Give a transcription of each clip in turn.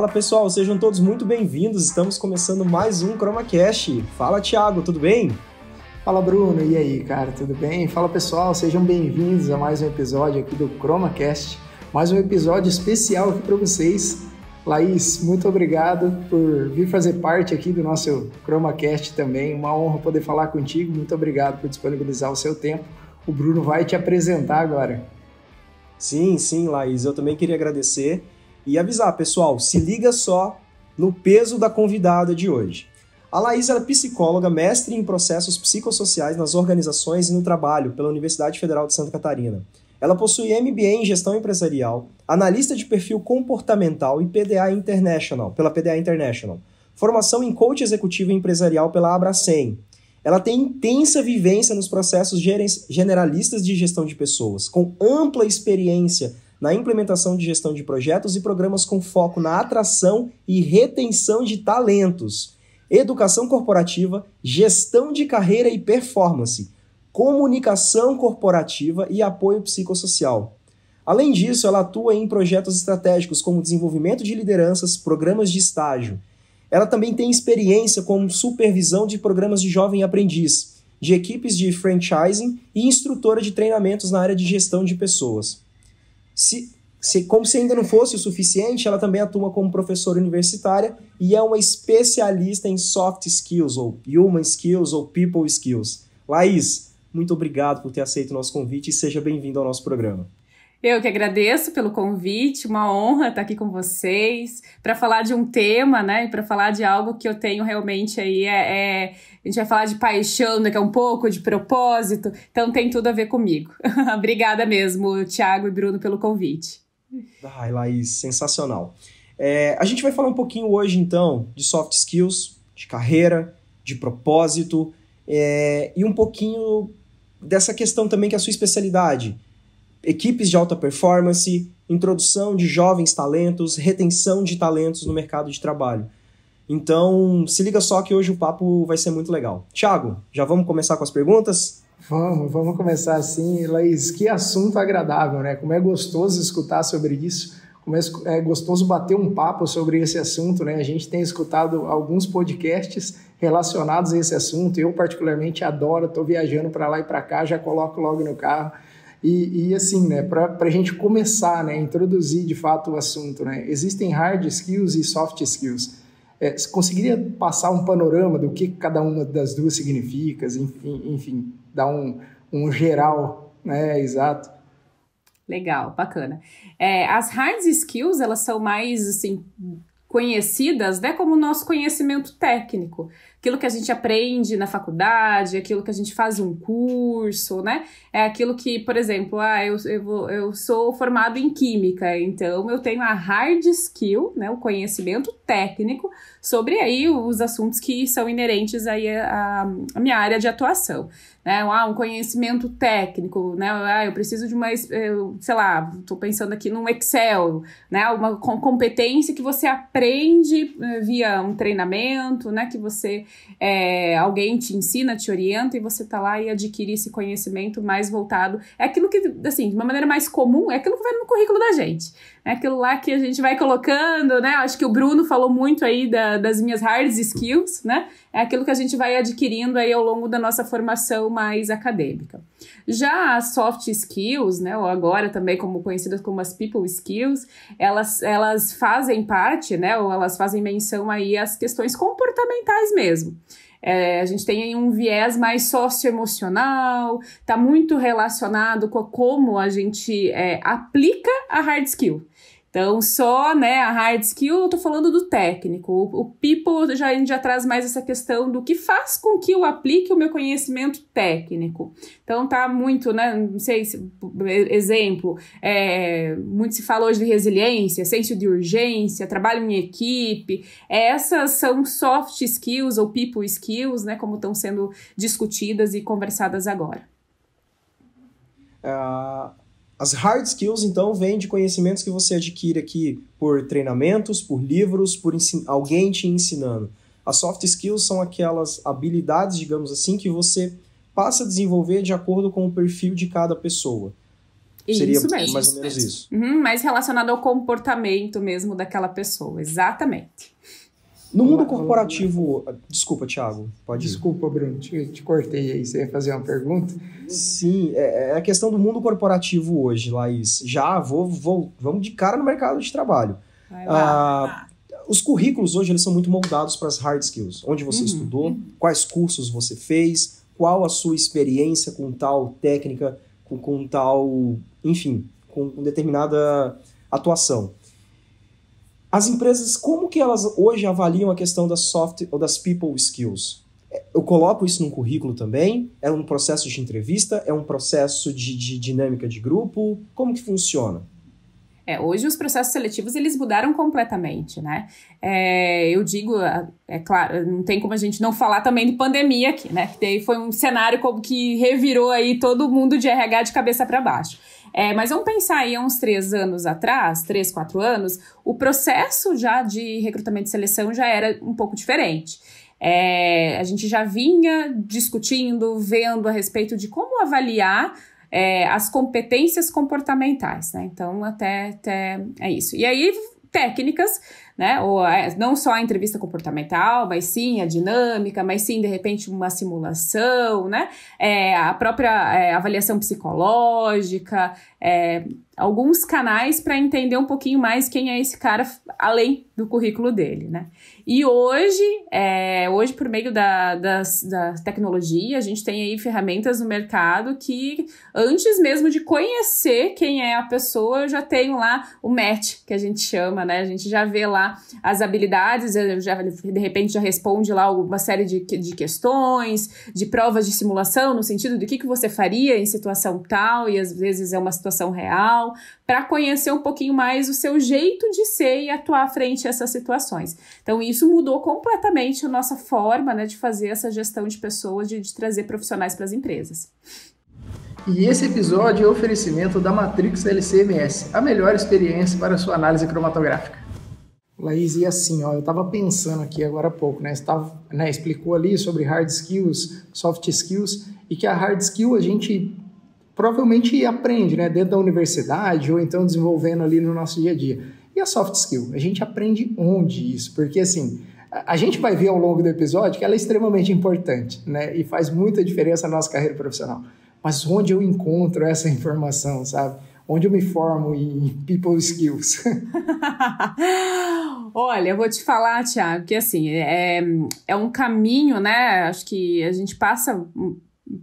Fala pessoal, sejam todos muito bem-vindos. Estamos começando mais um ChromaCast. Fala Thiago, tudo bem? Fala Bruno, e aí, cara, tudo bem? Fala pessoal, sejam bem-vindos a mais um episódio aqui do ChromaCast. Mais um episódio especial aqui para vocês. Laís, muito obrigado por vir fazer parte aqui do nosso ChromaCast também. Uma honra poder falar contigo. Muito obrigado por disponibilizar o seu tempo. O Bruno vai te apresentar agora. Sim, sim, Laís. Eu também queria agradecer e avisar, pessoal, se liga só no peso da convidada de hoje. A Laís é psicóloga, mestre em processos psicossociais nas organizações e no trabalho pela Universidade Federal de Santa Catarina. Ela possui MBA em Gestão Empresarial, analista de perfil comportamental e PDA International, pela PDA International. Formação em coach executivo empresarial pela Abracem. Ela tem intensa vivência nos processos generalistas de gestão de pessoas, com ampla experiência na implementação de gestão de projetos e programas com foco na atração e retenção de talentos, educação corporativa, gestão de carreira e performance, comunicação corporativa e apoio psicossocial. Além disso, ela atua em projetos estratégicos como desenvolvimento de lideranças, programas de estágio. Ela também tem experiência como supervisão de programas de jovem aprendiz, de equipes de franchising e instrutora de treinamentos na área de gestão de pessoas. Se, se, como se ainda não fosse o suficiente, ela também atua como professora universitária e é uma especialista em soft skills, ou human skills, ou people skills. Laís, muito obrigado por ter aceito o nosso convite e seja bem-vindo ao nosso programa. Eu que agradeço pelo convite, uma honra estar aqui com vocês para falar de um tema, né? E para falar de algo que eu tenho realmente aí é, é, a gente vai falar de paixão daqui a um pouco, de propósito, então tem tudo a ver comigo. Obrigada mesmo, Thiago e Bruno, pelo convite. Ai, Laís, sensacional. É, a gente vai falar um pouquinho hoje então de soft skills, de carreira, de propósito é, e um pouquinho dessa questão também que é a sua especialidade equipes de alta performance, introdução de jovens talentos, retenção de talentos no mercado de trabalho. Então, se liga só que hoje o papo vai ser muito legal. Tiago, já vamos começar com as perguntas? Vamos, vamos começar assim. Laís, que assunto agradável, né? Como é gostoso escutar sobre isso, como é, é gostoso bater um papo sobre esse assunto, né? A gente tem escutado alguns podcasts relacionados a esse assunto. Eu, particularmente, adoro, estou viajando para lá e para cá, já coloco logo no carro e, e assim, né, para a gente começar, né, introduzir de fato o assunto, né, existem hard skills e soft skills. É, você conseguiria passar um panorama do que cada uma das duas significa, enfim, enfim dar um, um geral, né, exato? Legal, bacana. É, as hard skills, elas são mais, assim, conhecidas, né, como nosso conhecimento técnico aquilo que a gente aprende na faculdade, aquilo que a gente faz um curso, né? É aquilo que, por exemplo, ah, eu, eu, eu sou formado em química, então eu tenho a hard skill, né? O conhecimento técnico sobre aí os assuntos que são inerentes aí à, minha área de atuação. Né? Ah, um conhecimento técnico, né? Ah, eu preciso de uma, sei lá, estou pensando aqui num Excel, né? Uma competência que você aprende eh, via um treinamento, né? Que você, é, alguém te ensina, te orienta e você está lá e adquire esse conhecimento mais voltado. É aquilo que, assim, de uma maneira mais comum, é aquilo que vai no currículo da gente, é aquilo lá que a gente vai colocando, né? Acho que o Bruno falou muito aí da, das minhas hard skills, né? É aquilo que a gente vai adquirindo aí ao longo da nossa formação mais acadêmica. Já as soft skills, né, ou agora também como conhecidas como as people skills, elas, elas fazem parte, né, ou elas fazem menção aí às questões comportamentais mesmo. É, a gente tem um viés mais socioemocional, está muito relacionado com a, como a gente é, aplica a hard skill. Então, só né, a hard skill, eu estou falando do técnico. O, o people já, já traz mais essa questão do que faz com que eu aplique o meu conhecimento técnico. Então, tá muito, né? Não sei se, exemplo, é, muito se fala hoje de resiliência, senso de urgência, trabalho em equipe. Essas são soft skills ou people skills, né? Como estão sendo discutidas e conversadas agora. É, as hard skills, então, vêm de conhecimentos que você adquire aqui por treinamentos, por livros, por alguém te ensinando. As soft skills são aquelas habilidades, digamos assim, que você passa a desenvolver de acordo com o perfil de cada pessoa. Isso Seria mesmo, mais ou menos mesmo. isso. Uhum, mais relacionado ao comportamento mesmo daquela pessoa, exatamente. No mundo corporativo. Desculpa, Thiago. Pode ir. Desculpa, Bruno, te, te, cortei aí. Você ia fazer uma pergunta? Sim, é, é, a questão do mundo corporativo hoje, Laís. Já vou, vou vamos de cara no mercado de trabalho. lá, ah, os currículos hoje eles são muito moldados para as hard skills. Onde você uhum, estudou, uhum. quais cursos você fez, qual a sua experiência com tal técnica, com, com tal, enfim, com determinada atuação. As empresas, como que elas hoje avaliam a questão das soft ou das people skills? É, eu coloco isso num currículo também? É um processo de entrevista? É um processo de, de dinâmica de grupo? Como que funciona? É, hoje os processos seletivos eles mudaram completamente, né? É, eu digo, é claro, não tem como a gente não falar também de pandemia aqui, né? Que foi um cenário como que revirou aí todo mundo de RH de cabeça para baixo. É, mas vamos pensar aí há uns três anos atrás, três, quatro anos, o processo já de recrutamento e seleção já era um pouco diferente. É, a gente já vinha discutindo, vendo a respeito de como avaliar é, as competências comportamentais, né? Então, até, até é isso. E aí técnicas, né? Ou é, não só a entrevista comportamental, mas sim a dinâmica, mas sim de repente uma simulação, né? É, a própria é, avaliação psicológica, é, alguns canais para entender um pouquinho mais quem é esse cara além do currículo dele, né? E hoje, é, hoje por meio da, da, da tecnologia, a gente tem aí ferramentas no mercado que, antes mesmo de conhecer quem é a pessoa, eu já tenho lá o match, que a gente chama, né? A gente já vê lá as habilidades, já, de repente já responde lá uma série de, de questões, de provas de simulação, no sentido do que, que você faria em situação tal, e às vezes é uma situação real, para conhecer um pouquinho mais o seu jeito de ser e atuar frente a essas situações. Então, isso mudou completamente a nossa forma né, de fazer essa gestão de pessoas, de, de trazer profissionais para as empresas. E esse episódio é um oferecimento da Matrix LCMS, a melhor experiência para sua análise cromatográfica. Laís, e assim, ó, eu estava pensando aqui agora há pouco, né? tava, né, explicou ali sobre hard skills, soft skills, e que a hard skill a gente provavelmente aprende, né, dentro da universidade ou então desenvolvendo ali no nosso dia a dia. E a soft skill? A gente aprende onde isso? Porque assim, a gente vai ver ao longo do episódio que ela é extremamente importante, né, e faz muita diferença na nossa carreira profissional. Mas onde eu encontro essa informação, sabe? Onde eu me formo em people skills? Olha, eu vou te falar, Tiago, que assim, é, é um caminho, né? Acho que a gente passa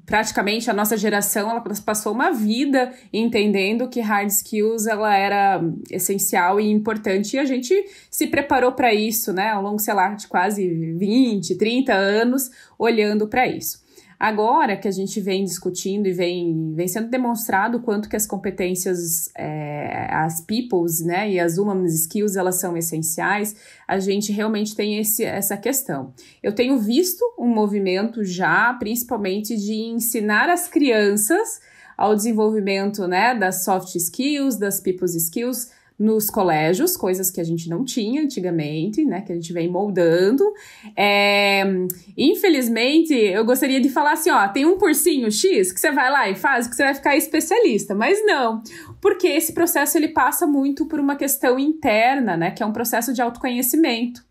praticamente a nossa geração ela passou uma vida entendendo que hard skills ela era essencial e importante e a gente se preparou para isso, né, ao longo, sei lá, de quase 20, 30 anos olhando para isso. Agora que a gente vem discutindo e vem, vem sendo demonstrado quanto que as competências, é, as peoples, né, e as human skills, elas são essenciais, a gente realmente tem esse, essa questão. Eu tenho visto um movimento já, principalmente de ensinar as crianças ao desenvolvimento, né, das soft skills, das people skills, nos colégios, coisas que a gente não tinha antigamente, né? Que a gente vem moldando. É, infelizmente, eu gostaria de falar assim: ó, tem um cursinho X que você vai lá e faz, que você vai ficar especialista, mas não, porque esse processo ele passa muito por uma questão interna, né? Que é um processo de autoconhecimento.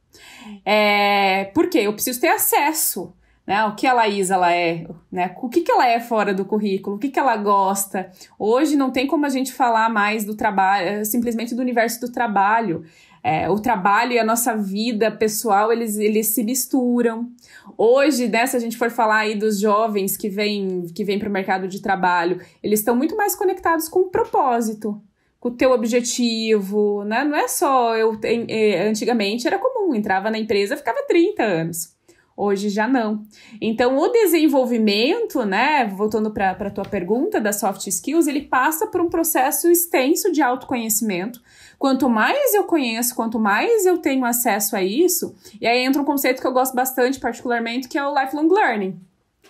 É, porque eu preciso ter acesso né? O que a Laís ela é, né? O que, que ela é fora do currículo, o que, que ela gosta. Hoje não tem como a gente falar mais do trabalho, eh, simplesmente do universo do trabalho. É, o trabalho e a nossa vida pessoal, eles, eles se misturam. Hoje, né, se a gente for falar aí dos jovens que vêm que vem para o mercado de trabalho, eles estão muito mais conectados com o propósito, com o teu objetivo, né? Não é só eu... Eh, antigamente era comum, entrava na empresa, ficava 30 anos. Hoje já não. Então, o desenvolvimento, né, voltando para a tua pergunta das soft skills, ele passa por um processo extenso de autoconhecimento. Quanto mais eu conheço, quanto mais eu tenho acesso a isso, e aí entra um conceito que eu gosto bastante, particularmente, que é o lifelong learning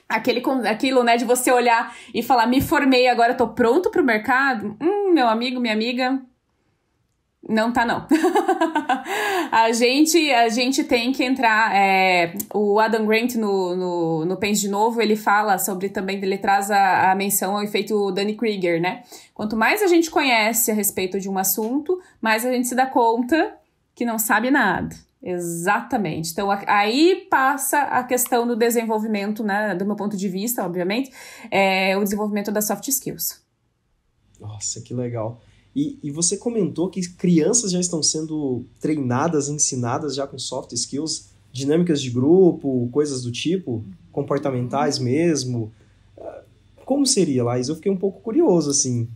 aquele aquilo, né, de você olhar e falar, me formei, agora estou pronto para o mercado? Hum, meu amigo, minha amiga, não tá, não. a, gente, a gente tem que entrar. É, o Adam Grant no, no, no Pense de Novo, ele fala sobre também, ele traz a, a menção ao efeito Danny Krieger, né? Quanto mais a gente conhece a respeito de um assunto, mais a gente se dá conta que não sabe nada. Exatamente. Então, aí passa a questão do desenvolvimento, né? Do meu ponto de vista, obviamente, é o desenvolvimento das soft skills. Nossa, que legal. E, e você comentou que crianças já estão sendo treinadas, ensinadas já com soft skills, dinâmicas de grupo, coisas do tipo, comportamentais uhum. mesmo. Ah, como seria, Laís? Eu fiquei um pouco curioso, assim.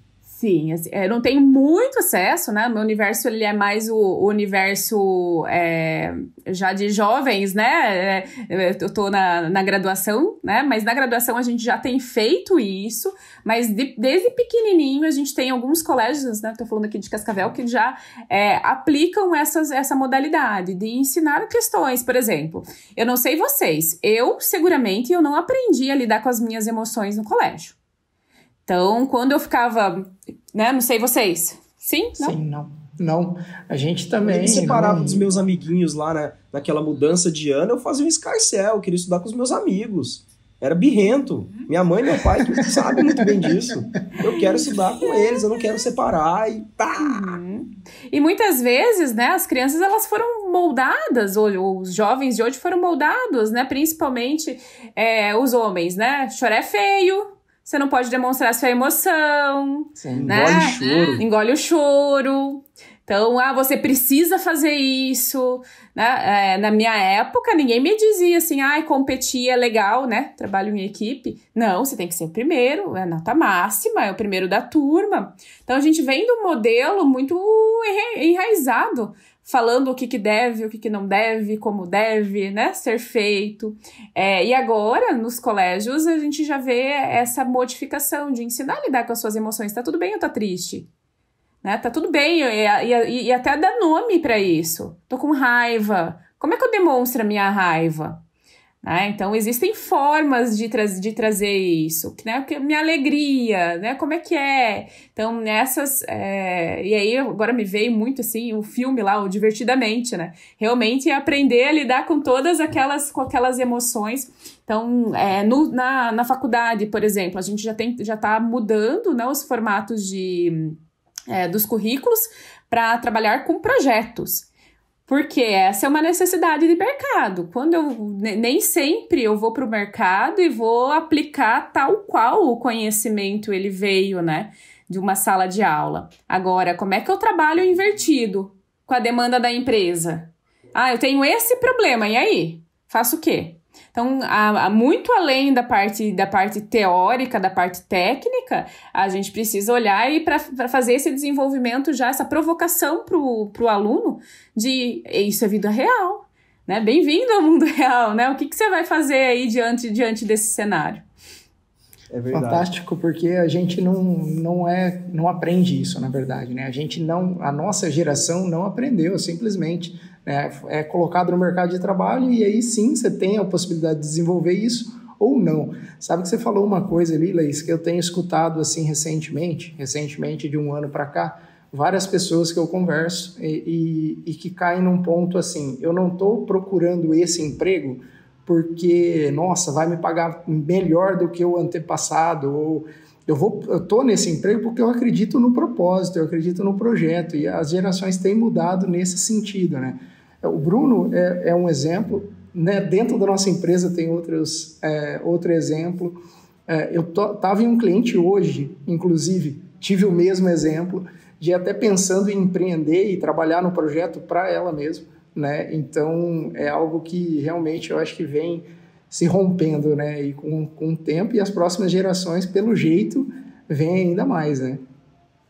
Sim, assim, eu é, não tenho muito acesso, né? meu universo ele é mais o, o universo é, já de jovens, né? É, é, eu tô na, na graduação, né? Mas na graduação a gente já tem feito isso, mas de, desde pequenininho a gente tem alguns colégios, né? Tô falando aqui de Cascavel, que já é, aplicam essas, essa modalidade de ensinar questões, por exemplo. Eu não sei vocês, eu seguramente eu não aprendi a lidar com as minhas emoções no colégio. Então, quando eu ficava, né, não sei vocês. Sim? Não? Sim, não. Não, a gente também. Eu me né? separava não. dos meus amiguinhos lá na, naquela mudança de ano, eu fazia um escarcel, eu queria estudar com os meus amigos. Era birrento. Minha mãe e meu pai sabem muito bem disso. Eu quero estudar com eles, eu não quero separar e pá! Uhum. E muitas vezes, né, as crianças elas foram moldadas, ou, ou os jovens de hoje foram moldados, né, principalmente é, os homens, né? Choré feio, você não pode demonstrar sua emoção. né? engole o choro. Engole o choro. Então, ah, você precisa fazer isso. Né? É, na minha época, ninguém me dizia assim, ah, competir é legal, né? Trabalho em equipe. Não, você tem que ser o primeiro, é nota máxima, é o primeiro da turma. Então, a gente vem de um modelo muito enraizado falando o que, que deve, o que, que não deve, como deve né, ser feito. É, e agora, nos colégios, a gente já vê essa modificação de ensinar a lidar com as suas emoções. Tá tudo bem ou tá triste? Né? Tá tudo bem, e, e, e até dá nome para isso. Tô com raiva. Como é que eu demonstro a minha raiva? Né? Então, existem formas de, tra de trazer isso, né? é minha alegria, né? Como é que é? Então, nessas. É... E aí, agora me veio muito assim o filme lá, o Divertidamente, né? Realmente é aprender a lidar com todas aquelas, com aquelas emoções. Então, é, no, na, na faculdade, por exemplo, a gente já tem já está mudando né, os formatos de. É, dos currículos para trabalhar com projetos. Porque essa é uma necessidade de mercado. Quando eu nem sempre eu vou para o mercado e vou aplicar tal qual o conhecimento ele veio, né, de uma sala de aula. Agora, como é que eu trabalho invertido com a demanda da empresa? Ah, eu tenho esse problema, e aí? Faço o quê? Então, a, a muito além da parte, da parte teórica, da parte técnica, a gente precisa olhar e para fazer esse desenvolvimento já, essa provocação para o aluno de isso é vida real. Né? Bem-vindo ao mundo real, né? O que, que você vai fazer aí diante, diante desse cenário? É Fantástico, porque a gente não, não, é, não aprende isso, na verdade, né? A gente não, a nossa geração não aprendeu, simplesmente é, é colocado no mercado de trabalho e aí sim você tem a possibilidade de desenvolver isso ou não. Sabe que você falou uma coisa ali, Laís, que eu tenho escutado assim recentemente, recentemente de um ano para cá, várias pessoas que eu converso e, e, e, que caem num ponto assim, eu não estou procurando esse emprego porque, nossa, vai me pagar melhor do que o antepassado ou eu vou nesse emprego porque eu acredito no propósito, eu acredito no projeto e as gerações têm mudado nesse sentido, né? É, o Bruno é, é um exemplo, né? dentro da nossa empresa tem outros, é, outro exemplo. É, eu estava em um cliente hoje, inclusive, tive o mesmo exemplo, de até pensando em empreender e trabalhar no projeto para ela mesmo. Né? Então, é algo que realmente eu acho que vem se rompendo né? e com, com o tempo e as próximas gerações, pelo jeito, vem ainda mais. Né?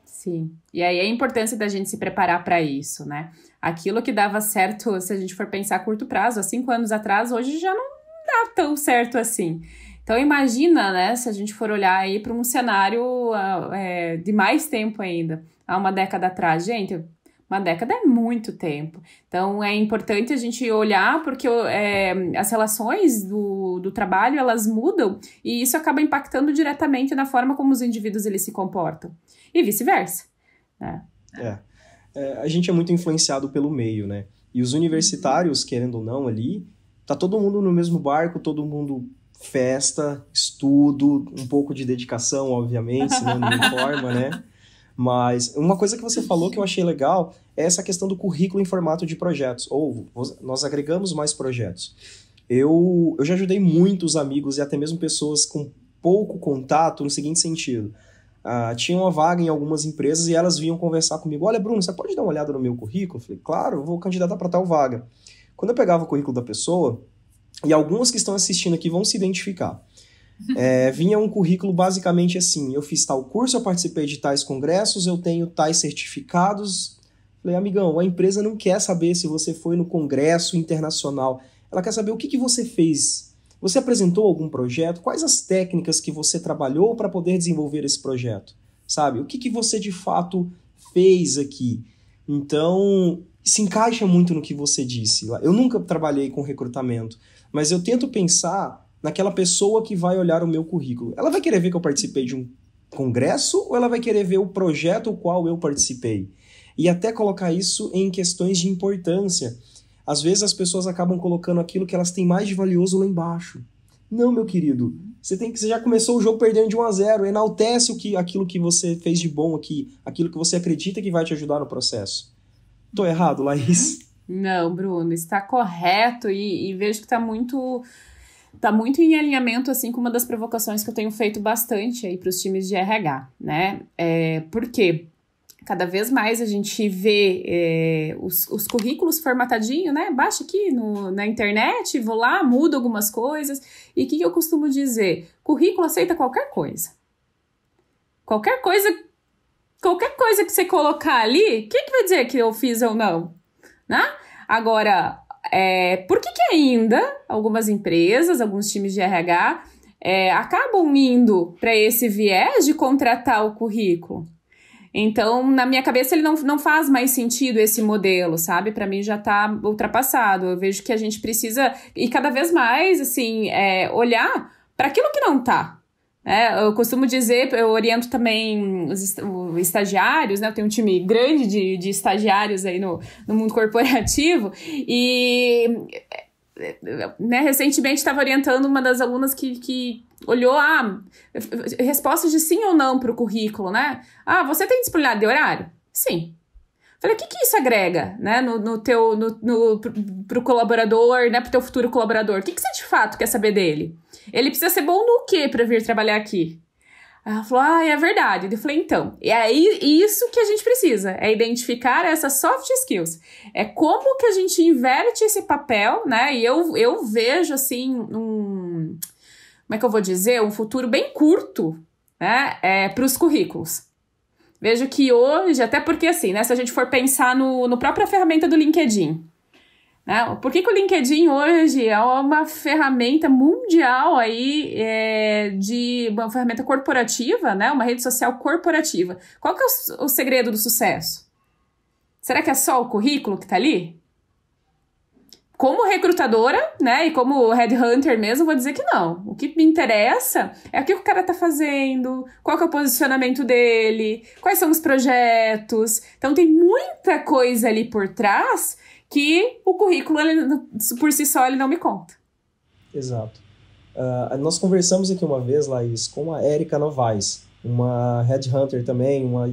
Sim. E aí a importância da gente se preparar para isso, né? Aquilo que dava certo, se a gente for pensar a curto prazo, há cinco anos atrás, hoje já não dá tão certo assim. Então imagina, né, se a gente for olhar aí para um cenário ah, é, de mais tempo ainda, há uma década atrás, gente. Uma década é muito tempo. Então é importante a gente olhar porque é, as relações do, do trabalho elas mudam e isso acaba impactando diretamente na forma como os indivíduos eles se comportam e vice-versa. Né? É é, a gente é muito influenciado pelo meio, né? E os universitários, querendo ou não, ali, tá todo mundo no mesmo barco, todo mundo festa, estudo, um pouco de dedicação, obviamente, né? não forma, né? Mas uma coisa que você falou que eu achei legal é essa questão do currículo em formato de projetos. Ou nós agregamos mais projetos. Eu, eu já ajudei muitos amigos e até mesmo pessoas com pouco contato no seguinte sentido. Uh, tinha uma vaga em algumas empresas e elas vinham conversar comigo. Olha, Bruno, você pode dar uma olhada no meu currículo? Eu falei, claro, eu vou candidatar para tal vaga. Quando eu pegava o currículo da pessoa, e algumas que estão assistindo aqui vão se identificar. É, vinha um currículo basicamente assim: eu fiz tal curso, eu participei de tais congressos, eu tenho tais certificados. Falei, amigão, a empresa não quer saber se você foi no congresso internacional, ela quer saber o que, que você fez você apresentou algum projeto? Quais as técnicas que você trabalhou para poder desenvolver esse projeto? Sabe? O que, que você de fato fez aqui? Então, se encaixa muito no que você disse. Eu nunca trabalhei com recrutamento, mas eu tento pensar naquela pessoa que vai olhar o meu currículo. Ela vai querer ver que eu participei de um congresso ou ela vai querer ver o projeto ao qual eu participei? E até colocar isso em questões de importância. Às vezes as pessoas acabam colocando aquilo que elas têm mais de valioso lá embaixo. Não, meu querido. Você tem que você já começou o jogo perdendo de 1 a 0, enaltece o que aquilo que você fez de bom aqui, aquilo que você acredita que vai te ajudar no processo. Tô errado, Laís? Não, Bruno, está correto e, e vejo que está muito tá muito em alinhamento assim com uma das provocações que eu tenho feito bastante aí para os times de RH, né? É, por quê? cada vez mais a gente vê é, os, os, currículos formatadinho, né? Baixa aqui no, na internet, vou lá, mudo algumas coisas. E o que, eu costumo dizer? Currículo aceita qualquer coisa. Qualquer coisa, qualquer coisa que você colocar ali, quem que vai dizer que eu fiz ou não? Né? Agora, é, por que, que ainda algumas empresas, alguns times de RH é, acabam indo para esse viés de contratar o currículo? Então, na minha cabeça, ele não, não faz mais sentido esse modelo, sabe? Para mim já está ultrapassado. Eu vejo que a gente precisa, e cada vez mais, assim, é, olhar para aquilo que não está. É, né? eu costumo dizer, eu oriento também os estagiários, né? Eu tenho um time grande de, de estagiários aí no, no mundo corporativo e né, recentemente estava orientando uma das alunas que, que olhou, ah, respostas de sim ou não para o currículo, né? Ah, você tem disponibilidade de horário? Sim. Falei, o que, que isso agrega, né, no, no teu, no, no, pro, pro colaborador, né, pro teu futuro colaborador? O que, que você de fato quer saber dele? Ele precisa ser bom no quê para vir trabalhar aqui? Ela falou, ah, é verdade. Eu falei, então, é aí isso que a gente precisa, é identificar essas soft skills. É como que a gente inverte esse papel, né? E eu, eu vejo, assim, um, como é que eu vou dizer, um futuro bem curto né, é, para os currículos. Vejo que hoje, até porque assim, né, se a gente for pensar no, no própria ferramenta do LinkedIn, né, por que, que o LinkedIn hoje é uma ferramenta mundial aí é, de uma ferramenta corporativa, né, uma rede social corporativa? Qual que é o, o segredo do sucesso? Será que é só o currículo que está ali? como recrutadora, né, e como headhunter mesmo, vou dizer que não. O que me interessa é o que o cara tá fazendo, qual que é o posicionamento dele, quais são os projetos. Então tem muita coisa ali por trás que o currículo ele, por si só ele não me conta. Exato. Uh, nós conversamos aqui uma vez, Laís, com a Érica Novaes, uma headhunter também, uma,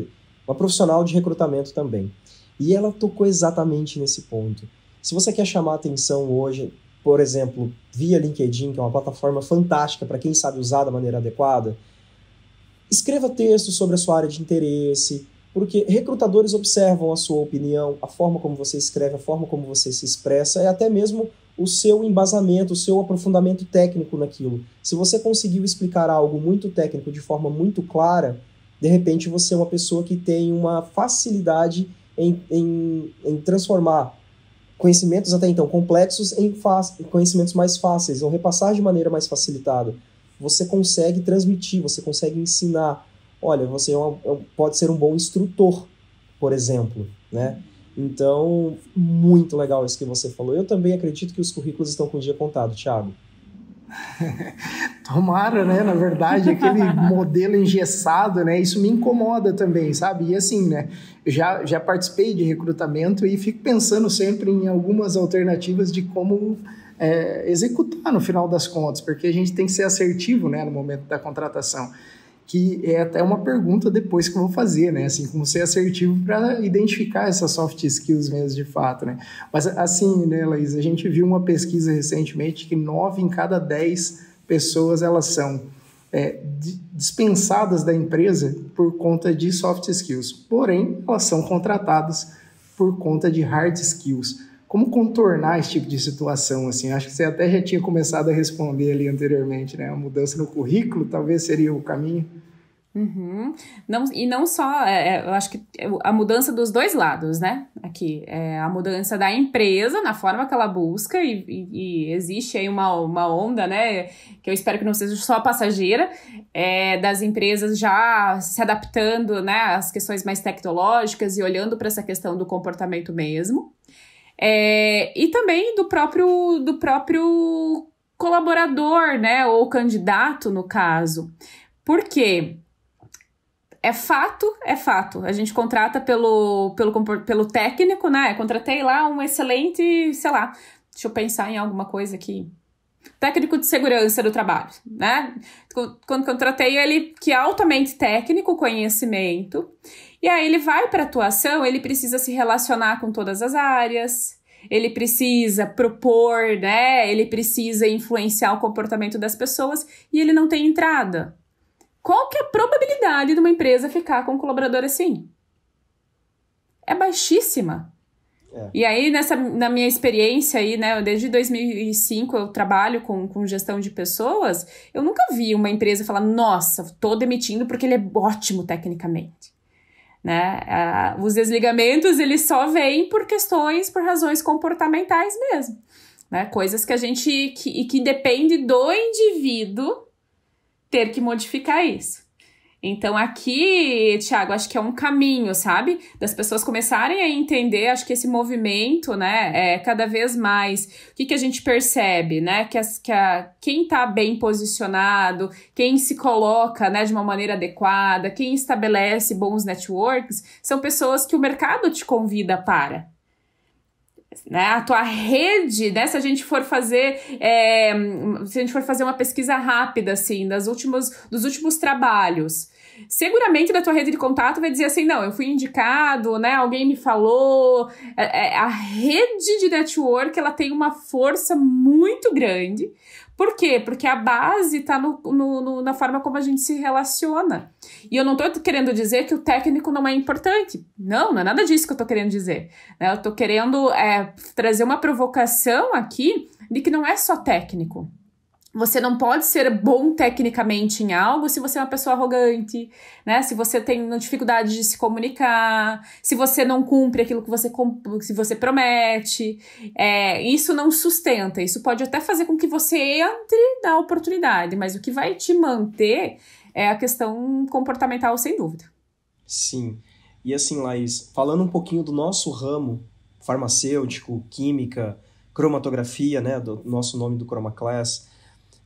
uma profissional de recrutamento também. E ela tocou exatamente nesse ponto se você quer chamar atenção hoje, por exemplo, via LinkedIn, que é uma plataforma fantástica para quem sabe usar da maneira adequada, escreva textos sobre a sua área de interesse, porque recrutadores observam a sua opinião, a forma como você escreve, a forma como você se expressa e é até mesmo o seu embasamento, o seu aprofundamento técnico naquilo. Se você conseguiu explicar algo muito técnico de forma muito clara, de repente você é uma pessoa que tem uma facilidade em, em, em transformar conhecimentos até então complexos em conhecimentos mais fáceis, ou repassar de maneira mais facilitada. Você consegue transmitir, você consegue ensinar. Olha, você é uma, é pode ser um bom instrutor, por exemplo, né? Então, muito legal isso que você falou. Eu também acredito que os currículos estão com o dia contado, Thiago. Tomara, né? Na verdade, aquele modelo engessado, né? Isso me incomoda também, sabe? E assim, né? já, já participei de recrutamento e fico pensando sempre em algumas alternativas de como é, executar no final das contas, porque a gente tem que ser assertivo né, no momento da contratação. Que é até uma pergunta depois que eu vou fazer, né? Assim, como ser assertivo para identificar essas soft skills mesmo de fato, né? Mas assim, né, Laís, a gente viu uma pesquisa recentemente que nove em cada dez pessoas elas são é, dispensadas da empresa por conta de soft skills, porém elas são contratadas por conta de hard skills. Como contornar esse tipo de situação? Assim, acho que você até já tinha começado a responder ali anteriormente, né? A mudança no currículo talvez seria o caminho. Uhum. Não, e não só, é, é eu acho que é a mudança dos dois lados, né? Aqui, é a mudança da empresa na forma que ela busca, e, e, e, existe aí uma, uma onda, né? Que eu espero que não seja só passageira, é, das empresas já se adaptando né, às questões mais tecnológicas e olhando para essa questão do comportamento mesmo. É, e também do próprio, do próprio colaborador, né? Ou candidato, no caso. Por quê? é fato, é fato. A gente contrata pelo, pelo, pelo técnico, né? Contratei lá um excelente, sei lá, deixa eu pensar em alguma coisa aqui. Técnico de segurança do trabalho, né? Quando contratei ele, que é altamente técnico, conhecimento, e aí ele vai para a atuação, ele precisa se relacionar com todas as áreas, ele precisa propor, né? Ele precisa influenciar o comportamento das pessoas e ele não tem entrada. Qual que é a probabilidade de uma empresa ficar com um colaborador assim? É baixíssima. É. E aí, nessa, na minha experiência aí, né, desde 2005 eu trabalho com, com gestão de pessoas, eu nunca vi uma empresa falar, nossa, tô demitindo porque ele é ótimo tecnicamente. Né? Ah, os desligamentos, eles só vêm por questões, por razões comportamentais mesmo. Né? Coisas que a gente, que, que depende do indivíduo ter que modificar isso. Então, aqui, Tiago, acho que é um caminho, sabe? Das pessoas começarem a entender, acho que esse movimento, né, é cada vez mais. O que, que a gente percebe, né? Que, as, que a, quem está bem posicionado, quem se coloca, né, de uma maneira adequada, quem estabelece bons networks, são pessoas que o mercado te convida para né, a tua rede, né, se a gente for fazer, é, se a gente for fazer uma pesquisa rápida, assim, das últimas, dos últimos trabalhos, seguramente da tua rede de contato vai dizer assim, não, eu fui indicado, né, alguém me falou, é, é, a rede de network, ela tem uma força muito grande, por quê? Porque a base está no, no, no, na forma como a gente se relaciona. E eu não estou querendo dizer que o técnico não é importante. Não, não é nada disso que eu estou querendo dizer. Né? Eu estou querendo é, trazer uma provocação aqui de que não é só técnico. Você não pode ser bom tecnicamente em algo se você é uma pessoa arrogante, né? Se você tem dificuldade de se comunicar, se você não cumpre aquilo que você, se você promete. É, isso não sustenta. Isso pode até fazer com que você entre na oportunidade, mas o que vai te manter é a questão comportamental, sem dúvida. Sim. E assim, Laís, falando um pouquinho do nosso ramo farmacêutico, química, cromatografia, né, do nosso nome do Chroma Class,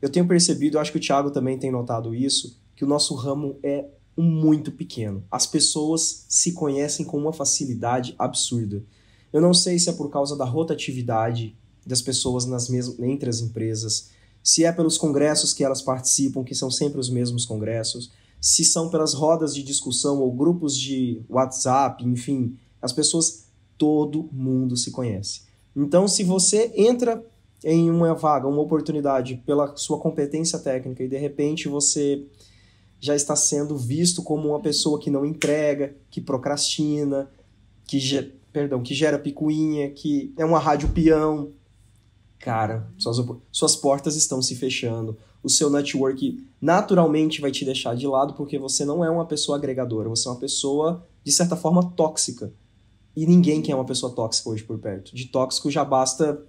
eu tenho percebido, acho que o Thiago também tem notado isso, que o nosso ramo é muito pequeno. As pessoas se conhecem com uma facilidade absurda. Eu não sei se é por causa da rotatividade das pessoas nas entre as empresas, se é pelos congressos que elas participam, que são sempre os mesmos congressos, se são pelas rodas de discussão ou grupos de WhatsApp, enfim, as pessoas, todo mundo se conhece. Então, se você entra em uma vaga, uma oportunidade pela sua competência técnica e de repente você já está sendo visto como uma pessoa que não entrega, que procrastina, que ge... perdão, que gera picuinha, que é uma rádio peão. Cara, suas, suas portas estão se fechando. O seu network naturalmente vai te deixar de lado porque você não é uma pessoa agregadora, você é uma pessoa de certa forma tóxica. E ninguém quer uma pessoa tóxica hoje por perto. De tóxico já basta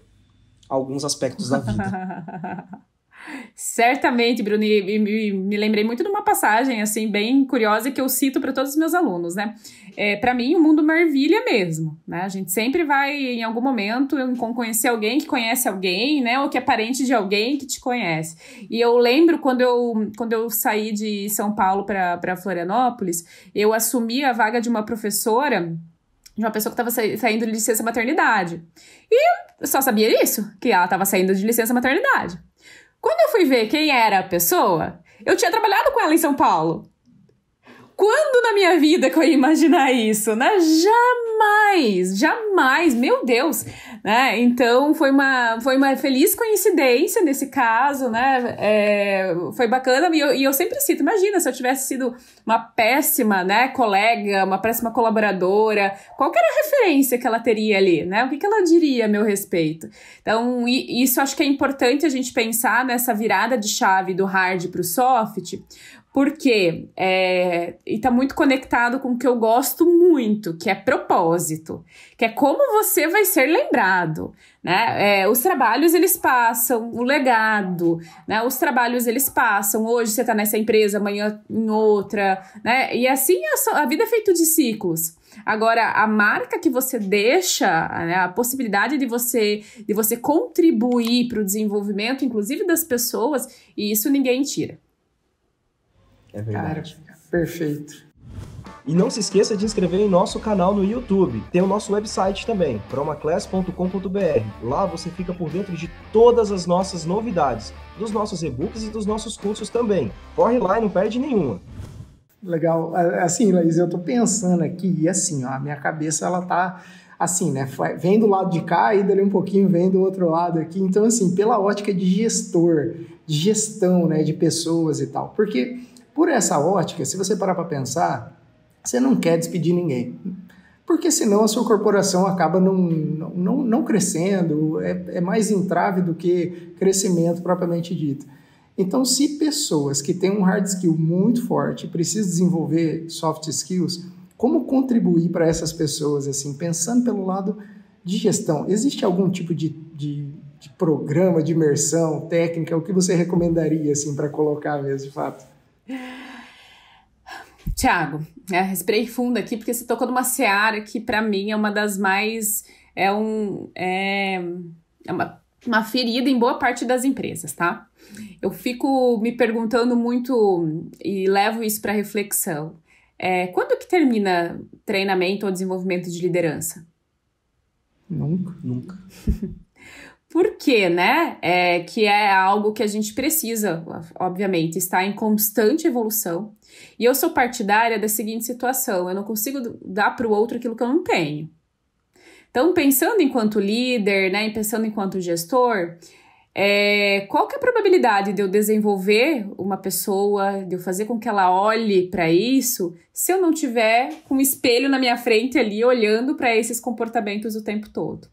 alguns aspectos da vida. Certamente, Bruno, e, e, me lembrei muito de uma passagem assim bem curiosa que eu cito para todos os meus alunos, né? É, para mim, o mundo maravilha mesmo, né? A gente sempre vai em algum momento conhecer alguém que conhece alguém, né? Ou que é parente de alguém que te conhece. E eu lembro quando eu, quando eu saí de São Paulo para Florianópolis, eu assumi a vaga de uma professora de uma pessoa que estava saindo de licença maternidade. E só sabia isso, que ela estava saindo de licença maternidade. Quando eu fui ver quem era a pessoa, eu tinha trabalhado com ela em São Paulo. Quando na minha vida que eu ia imaginar isso, né? Jamais, jamais, meu Deus, né? Então foi uma, foi uma feliz coincidência nesse caso, né? É, foi bacana e eu, e eu sempre cito, imagina se eu tivesse sido uma péssima, né, colega, uma péssima colaboradora, qual era a referência que ela teria ali, né? O que, que ela diria a meu respeito? Então, isso acho que é importante a gente pensar nessa virada de chave do hard para o soft, porque é, e tá muito conectado com o que eu gosto muito, que é propósito, que é como você vai ser lembrado, né? É, os trabalhos eles passam, o legado, né? Os trabalhos eles passam. Hoje você tá nessa empresa, amanhã em outra, né? E assim é a, a vida é feita de ciclos. Agora, a marca que você deixa, né, a possibilidade de você de você contribuir para o desenvolvimento, inclusive das pessoas, e isso ninguém tira. É verdade. Cara, perfeito. E não se esqueça de inscrever em nosso canal no YouTube. Tem o nosso website também, promaclass.com.br. Lá você fica por dentro de todas as nossas novidades, dos nossos e-books e dos nossos cursos também. Corre lá e não perde nenhuma. Legal. É, é assim, Laís, eu estou pensando aqui e assim, ó, a minha cabeça ela tá assim, né? Vem do lado de cá e dali um pouquinho vem do outro lado aqui. Então, assim, pela ótica de gestor, de gestão, né, de pessoas e tal. Porque por essa ótica, se você parar para pensar, você não quer despedir ninguém. Porque senão a sua corporação acaba não, não, não crescendo, é, é mais entrave do que crescimento propriamente dito. Então, se pessoas que têm um hard skill muito forte precisam desenvolver soft skills, como contribuir para essas pessoas, assim, pensando pelo lado de gestão? Existe algum tipo de, de, de programa de imersão técnica? O que você recomendaria, assim, para colocar mesmo, de fato? Tiago, é, respirei fundo aqui porque você tocou numa seara que para mim é uma das mais é um é, é uma, uma ferida em boa parte das empresas, tá? Eu fico me perguntando muito e levo isso para reflexão. É, quando que termina treinamento ou desenvolvimento de liderança? Nunca, nunca. Por quê, né? É, que é algo que a gente precisa, obviamente, está em constante evolução. E eu sou partidária da seguinte situação: eu não consigo dar para o outro aquilo que eu não tenho. Então, pensando enquanto líder, né, pensando enquanto gestor, é, qual que é a probabilidade de eu desenvolver uma pessoa, de eu fazer com que ela olhe para isso, se eu não tiver um espelho na minha frente ali olhando para esses comportamentos o tempo todo?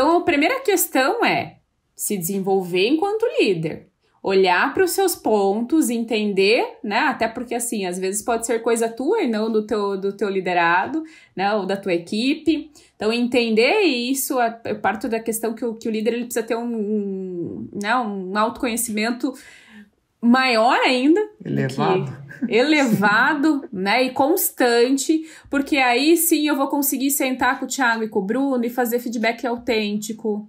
Então, a primeira questão é se desenvolver enquanto líder, olhar para os seus pontos, entender, né? Até porque assim, às vezes pode ser coisa tua e não do teu, do teu liderado, né? Ou da tua equipe. Então, entender isso, eu parto da questão que o, que o líder ele precisa ter um, um, né? um autoconhecimento maior ainda. Elevado elevado, né, e constante, porque aí sim eu vou conseguir sentar com o Thiago e com o Bruno e fazer feedback autêntico,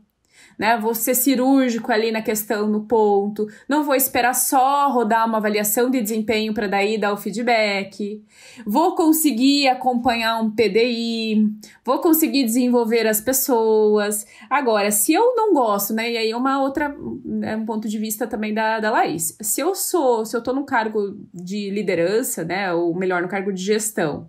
né? Vou ser cirúrgico ali na questão, no ponto. Não vou esperar só rodar uma avaliação de desempenho para daí dar o feedback. Vou conseguir acompanhar um PDI, vou conseguir desenvolver as pessoas. Agora, se eu não gosto, né? E aí é uma outra é um ponto de vista também da, da Laís. Se eu sou, se eu tô num cargo de liderança, né? Ou melhor, no cargo de gestão,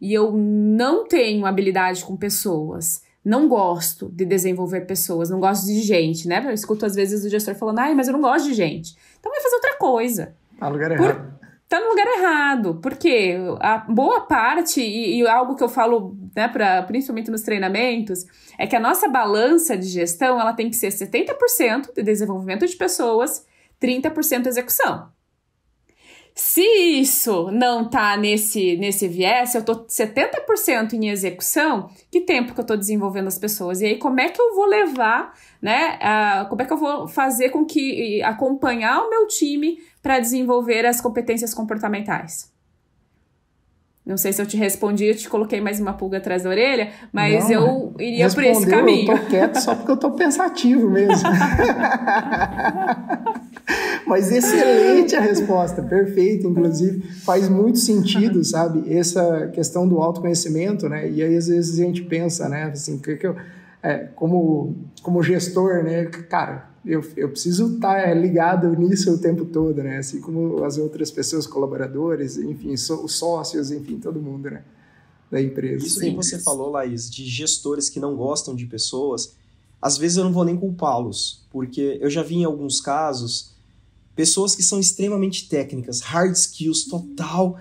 e eu não tenho habilidade com pessoas não gosto de desenvolver pessoas, não gosto de gente, né? Eu escuto às vezes o gestor falando, ai, mas eu não gosto de gente. Então vai fazer outra coisa. Tá no lugar errado. Tá no lugar errado, porque a boa parte, e, e algo que eu falo, né, pra, principalmente nos treinamentos, é que a nossa balança de gestão, ela tem que ser 70% de desenvolvimento de pessoas, 30% de execução. Se isso não tá nesse, nesse viés, eu tô 70% em execução, que tempo que eu tô desenvolvendo as pessoas? E aí, como é que eu vou levar, né? A, como é que eu vou fazer com que acompanhar o meu time para desenvolver as competências comportamentais? Não sei se eu te respondi, eu te coloquei mais uma pulga atrás da orelha, mas Não, eu iria por esse caminho. Eu tô quieto só porque eu tô pensativo mesmo. Mas excelente a resposta, perfeito, inclusive. Faz muito sentido, sabe? Essa questão do autoconhecimento, né? E aí, às vezes, a gente pensa, né? Assim, que, que eu, é, como, como gestor, né? Cara, eu, eu preciso estar tá, é, ligado nisso o tempo todo, né? Assim como as outras pessoas, colaboradores, enfim, so, sócios, enfim, todo mundo, né? Da empresa. Isso que você falou, Laís, de gestores que não gostam de pessoas, às vezes eu não vou nem culpá-los, porque eu já vi em alguns casos Pessoas que são extremamente técnicas, hard skills total,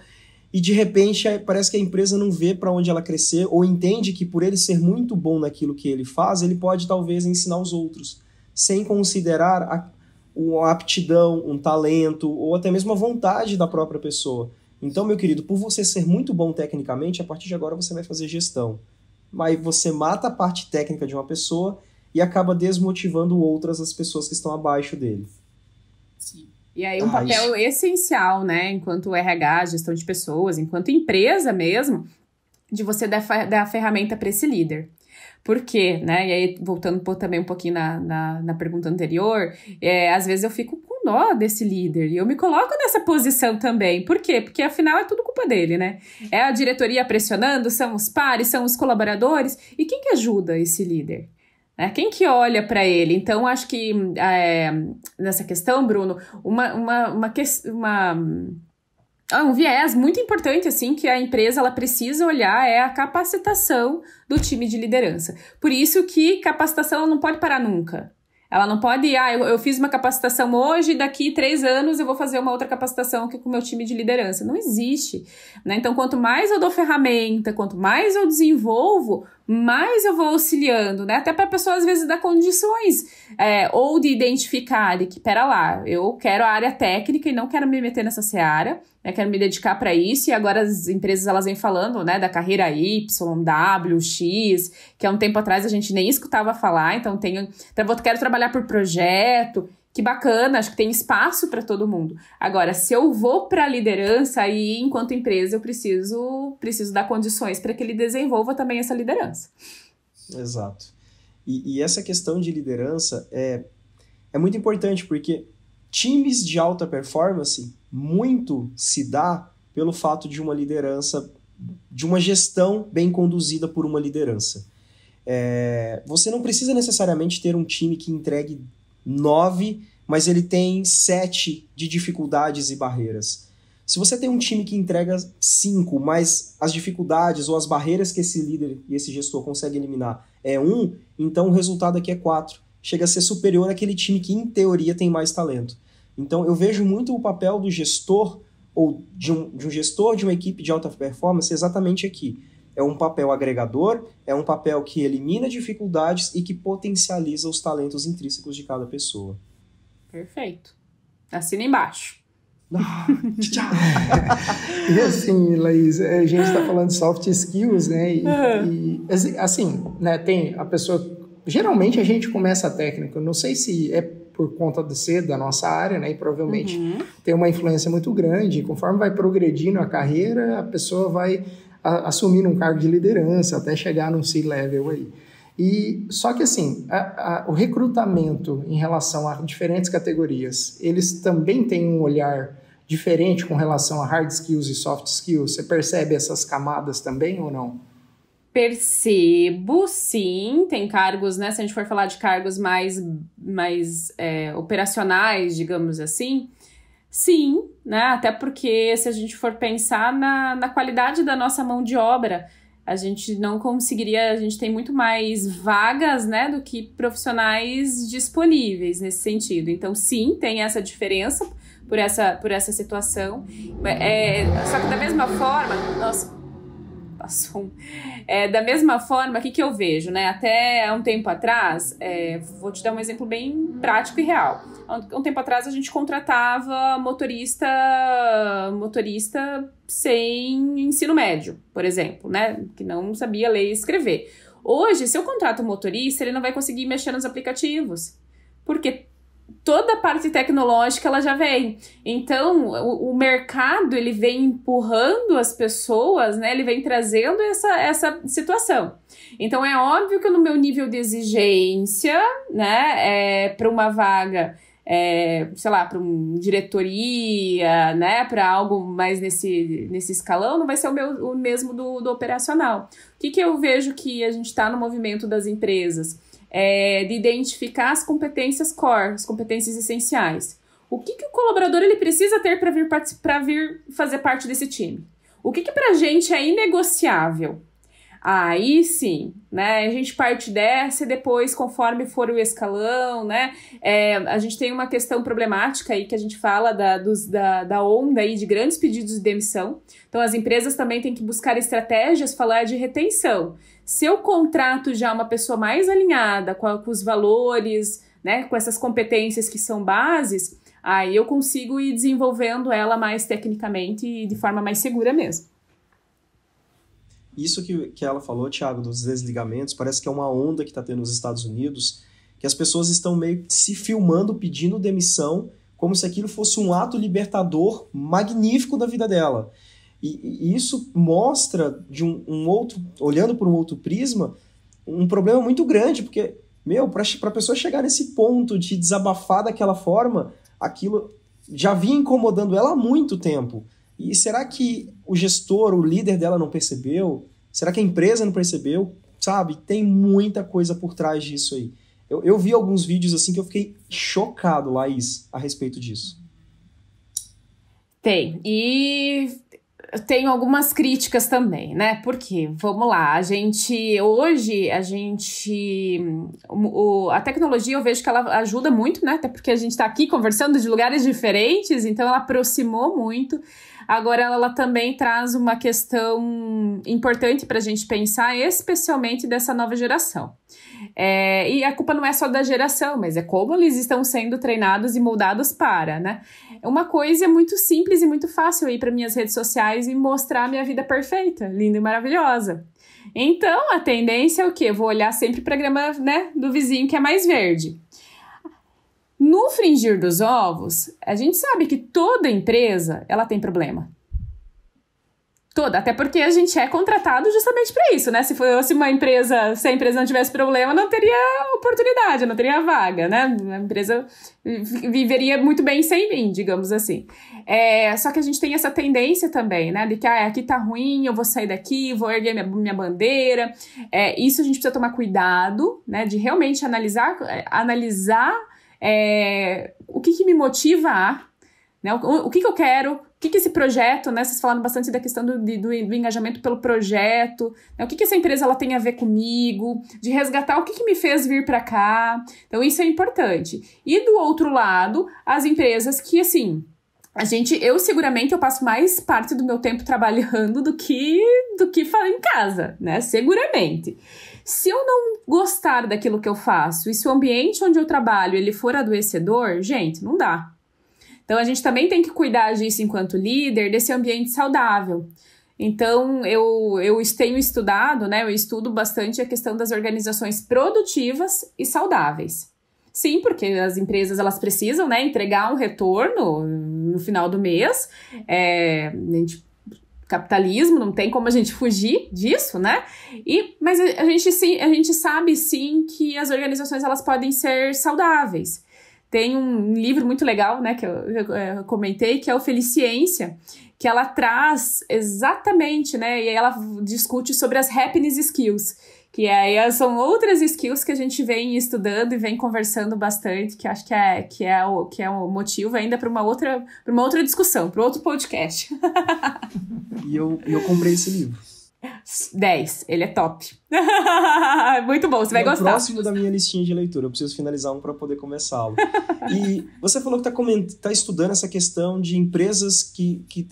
e de repente parece que a empresa não vê para onde ela crescer ou entende que por ele ser muito bom naquilo que ele faz, ele pode talvez ensinar os outros, sem considerar a, uma aptidão, um talento ou até mesmo a vontade da própria pessoa. Então, meu querido, por você ser muito bom tecnicamente, a partir de agora você vai fazer gestão. Mas você mata a parte técnica de uma pessoa e acaba desmotivando outras as pessoas que estão abaixo dele. E aí um ah, papel isso. essencial, né, enquanto RH, gestão de pessoas, enquanto empresa mesmo, de você dar, dar a ferramenta para esse líder. Por quê? Né? E aí, voltando também um pouquinho na, na, na pergunta anterior, é, às vezes eu fico com dó desse líder e eu me coloco nessa posição também. Por quê? Porque afinal é tudo culpa dele, né? É a diretoria pressionando, são os pares, são os colaboradores. E quem que ajuda esse líder? Né? Quem que olha para ele? Então, acho que é, nessa questão, Bruno, uma, uma, uma, uma ah, um viés muito importante assim que a empresa ela precisa olhar é a capacitação do time de liderança. Por isso que capacitação ela não pode parar nunca. Ela não pode, ah, eu, eu fiz uma capacitação hoje, daqui três anos eu vou fazer uma outra capacitação aqui com o meu time de liderança. Não existe. Né? Então, quanto mais eu dou ferramenta, quanto mais eu desenvolvo, mais eu vou auxiliando, né? Até para a pessoa às vezes dar condições é, ou de identificar de que, pera lá, eu quero a área técnica e não quero me meter nessa seara, né? Quero me dedicar para isso e agora as empresas elas vêm falando, né, da carreira Y, W, X, que há um tempo atrás a gente nem escutava falar, então tenho, então quero trabalhar por projeto que bacana, acho que tem espaço para todo mundo. Agora, se eu vou para a liderança, aí enquanto empresa eu preciso, preciso dar condições para que ele desenvolva também essa liderança. Exato. E, e, essa questão de liderança é, é muito importante porque times de alta performance muito se dá pelo fato de uma liderança, de uma gestão bem conduzida por uma liderança. É, você não precisa necessariamente ter um time que entregue 9, mas ele tem 7 de dificuldades e barreiras. Se você tem um time que entrega 5, mas as dificuldades ou as barreiras que esse líder e esse gestor consegue eliminar é 1, um, então o resultado aqui é 4. Chega a ser superior àquele time que, em teoria, tem mais talento. Então eu vejo muito o papel do gestor ou de um, de um gestor de uma equipe de alta performance exatamente aqui é um papel agregador, é um papel que elimina dificuldades e que potencializa os talentos intrínsecos de cada pessoa. Perfeito. Assina embaixo. Ah, e assim, Laís, a gente está falando de soft skills, né? E, e, assim, assim, né, tem a pessoa. Geralmente a gente começa a técnica, não sei se é por conta de ser da nossa área, né? E provavelmente uhum. tem uma influência muito grande. Conforme vai progredindo a carreira, a pessoa vai assumir assumindo um cargo de liderança, até chegar num C-level aí. E só que assim, a, a, o recrutamento em relação a diferentes categorias, eles também têm um olhar diferente com relação a hard skills e soft skills. Você percebe essas camadas também ou não? Percebo, sim. Tem cargos, né? Se a gente for falar de cargos mais, mais é, operacionais, digamos assim, Sim, né? Até porque se a gente for pensar na, na qualidade da nossa mão de obra, a gente não conseguiria, a gente tem muito mais vagas, né, do que profissionais disponíveis nesse sentido. Então, sim, tem essa diferença por essa, por essa situação. É, só que da mesma forma, nós passou. É, da mesma forma, o que, que eu vejo, né? Até um tempo atrás, é, vou te dar um exemplo bem prático e real. Um, um tempo atrás a gente contratava motorista, motorista sem ensino médio, por exemplo, né? Que não sabia ler e escrever. Hoje, se eu contrato um motorista, ele não vai conseguir mexer nos aplicativos. Porque toda a parte tecnológica ela já vem. Então, o, o, mercado ele vem empurrando as pessoas, né? Ele vem trazendo essa, essa situação. Então, é óbvio que no meu nível de exigência, né, é, para uma vaga, é, sei lá, para uma diretoria, né, para algo mais nesse, nesse escalão, não vai ser o, meu, o mesmo do, do operacional. O que, que eu vejo que a gente está no movimento das empresas? é, de identificar as competências core, as competências essenciais. O que, que o colaborador ele precisa ter para vir, vir fazer parte desse time? O que, que para a gente é inegociável? Aí sim, né? A gente parte dessa e depois, conforme for o escalão, né? É, a gente tem uma questão problemática aí que a gente fala da, dos, da, da onda aí de grandes pedidos de demissão. Então, as empresas também têm que buscar estratégias, falar de retenção. Se eu contrato já uma pessoa mais alinhada com, a, com os valores, né? Com essas competências que são bases, aí eu consigo ir desenvolvendo ela mais tecnicamente e de forma mais segura mesmo isso que, que ela falou, Thiago, dos desligamentos, parece que é uma onda que está tendo nos Estados Unidos, que as pessoas estão meio que se filmando, pedindo demissão, como se aquilo fosse um ato libertador magnífico da vida dela. E, e isso mostra, de um, um outro, olhando por um outro prisma, um problema muito grande, porque, meu, para a pessoa chegar nesse ponto de desabafar daquela forma, aquilo já vinha incomodando ela há muito tempo. E será que o gestor, o líder dela não percebeu? Será que a empresa não percebeu? Sabe, tem muita coisa por trás disso aí. Eu, eu vi alguns vídeos assim que eu fiquei chocado, Laís, a respeito disso. Tem. E tem algumas críticas também, né? Porque, vamos lá, a gente hoje a gente hum, o, a tecnologia eu vejo que ela ajuda muito, né? Até porque a gente está aqui conversando de lugares diferentes, então ela aproximou muito. Agora, ela, também traz uma questão importante para a gente pensar, especialmente dessa nova geração. É, e a culpa não é só da geração, mas é como eles estão sendo treinados e moldados para, né? Uma coisa é muito simples e muito fácil ir para minhas redes sociais e mostrar a minha vida perfeita, linda e maravilhosa. Então, a tendência é o quê? Eu vou olhar sempre para a grama né, do vizinho que é mais verde. No fringir dos ovos, a gente sabe que toda empresa ela tem problema. Toda, até porque a gente é contratado justamente para isso, né? Se fosse uma empresa, se a empresa não tivesse problema, não teria oportunidade, não teria vaga, né? A empresa viveria muito bem sem mim, digamos assim. É, só que a gente tem essa tendência também, né? De que ah, aqui tá ruim, eu vou sair daqui, vou erguer minha, minha bandeira. É, isso a gente precisa tomar cuidado, né? De realmente analisar, é, analisar é, o que, que, me motiva a, né, o, o que, que eu quero, o que, que esse projeto, né, vocês falaram bastante da questão do, do, do engajamento pelo projeto, né, o que, que essa empresa ela tem a ver comigo, de resgatar o que, que me fez vir para cá, então isso é importante. E do outro lado, as empresas que, assim, a gente, eu seguramente eu passo mais parte do meu tempo trabalhando do que do que em casa, né? Seguramente. Se eu não gostar daquilo que eu faço e se o ambiente onde eu trabalho ele for adoecedor, gente, não dá. Então a gente também tem que cuidar disso enquanto líder, desse ambiente saudável. Então eu, eu tenho estudado, né? Eu estudo bastante a questão das organizações produtivas e saudáveis. Sim, porque as empresas elas precisam né, entregar um retorno no final do mês. É, a gente capitalismo, não tem como a gente fugir disso, né? E, mas a gente, sim, a gente sabe sim que as organizações elas podem ser saudáveis. Tem um livro muito legal, né, que eu, eu, é, eu comentei, que é o Feliciência, que ela traz exatamente, né, e ela discute sobre as happiness skills que aí são outras skills que a gente vem estudando e vem conversando bastante, que acho que é, que é, o, que é o motivo ainda para uma outra, pra uma outra discussão, para outro podcast. e eu, eu comprei esse livro. 10, ele é top. Muito bom, você vai é gostar. próximo da minha listinha de leitura, eu preciso finalizar um para poder começá-lo. e você falou que está tá estudando essa questão de empresas que, que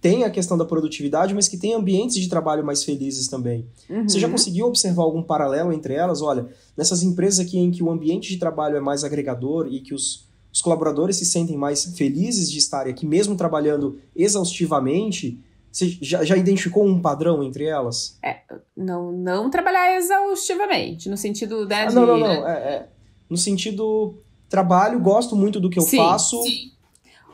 tem a questão da produtividade, mas que tem ambientes de trabalho mais felizes também. Uhum. Você já conseguiu observar algum paralelo entre elas? Olha, nessas empresas aqui em que o ambiente de trabalho é mais agregador e que os, os colaboradores se sentem mais felizes de estarem aqui, mesmo trabalhando exaustivamente, você já, já identificou um padrão entre elas? É, não, não trabalhar exaustivamente, no sentido da. Né, ah, não, não, não. Né? É, é, no sentido, trabalho, gosto muito do que eu sim, faço. Sim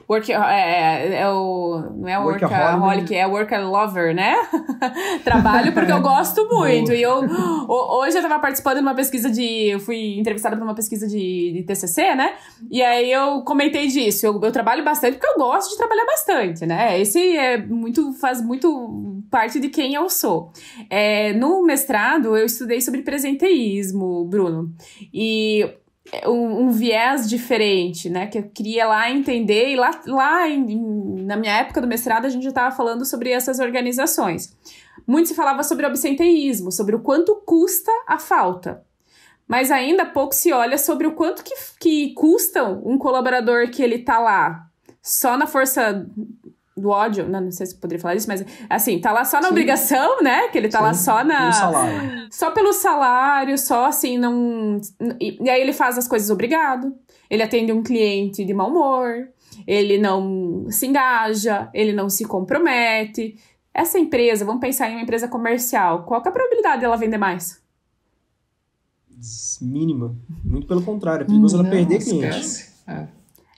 Work, é é, é, é o, não é workaholic, é work lover, né? Trabalho porque eu gosto muito. e eu, hoje eu tava participando de uma pesquisa de, eu fui entrevistada para uma pesquisa de, de, TCC, né? E aí eu comentei disso. Eu, eu trabalho bastante porque eu gosto de trabalhar bastante, né? Esse é muito, faz muito parte de quem eu sou. É, no mestrado eu estudei sobre presenteísmo, Bruno. E um, um, viés diferente, né? Que eu queria lá entender, e lá, lá em, na minha época do mestrado a gente já estava falando sobre essas organizações. Muito se falava sobre absenteísmo, sobre o quanto custa a falta. Mas ainda pouco se olha sobre o quanto que, que custa um colaborador que ele está lá só na força do ódio, não, né, não sei se poderia falar isso, mas assim, tá lá só na Sim. obrigação, né? Que ele tá Sim. lá só na. Pelo salário. Só pelo salário, só assim, não. E, e aí ele faz as coisas obrigado, ele atende um cliente de mau humor, ele não se engaja, ele não se compromete. Essa empresa, vamos pensar em uma empresa comercial, qual é a probabilidade dela vender mais? Mínima. Muito pelo contrário, é perigoso não, ela perder cliente. É.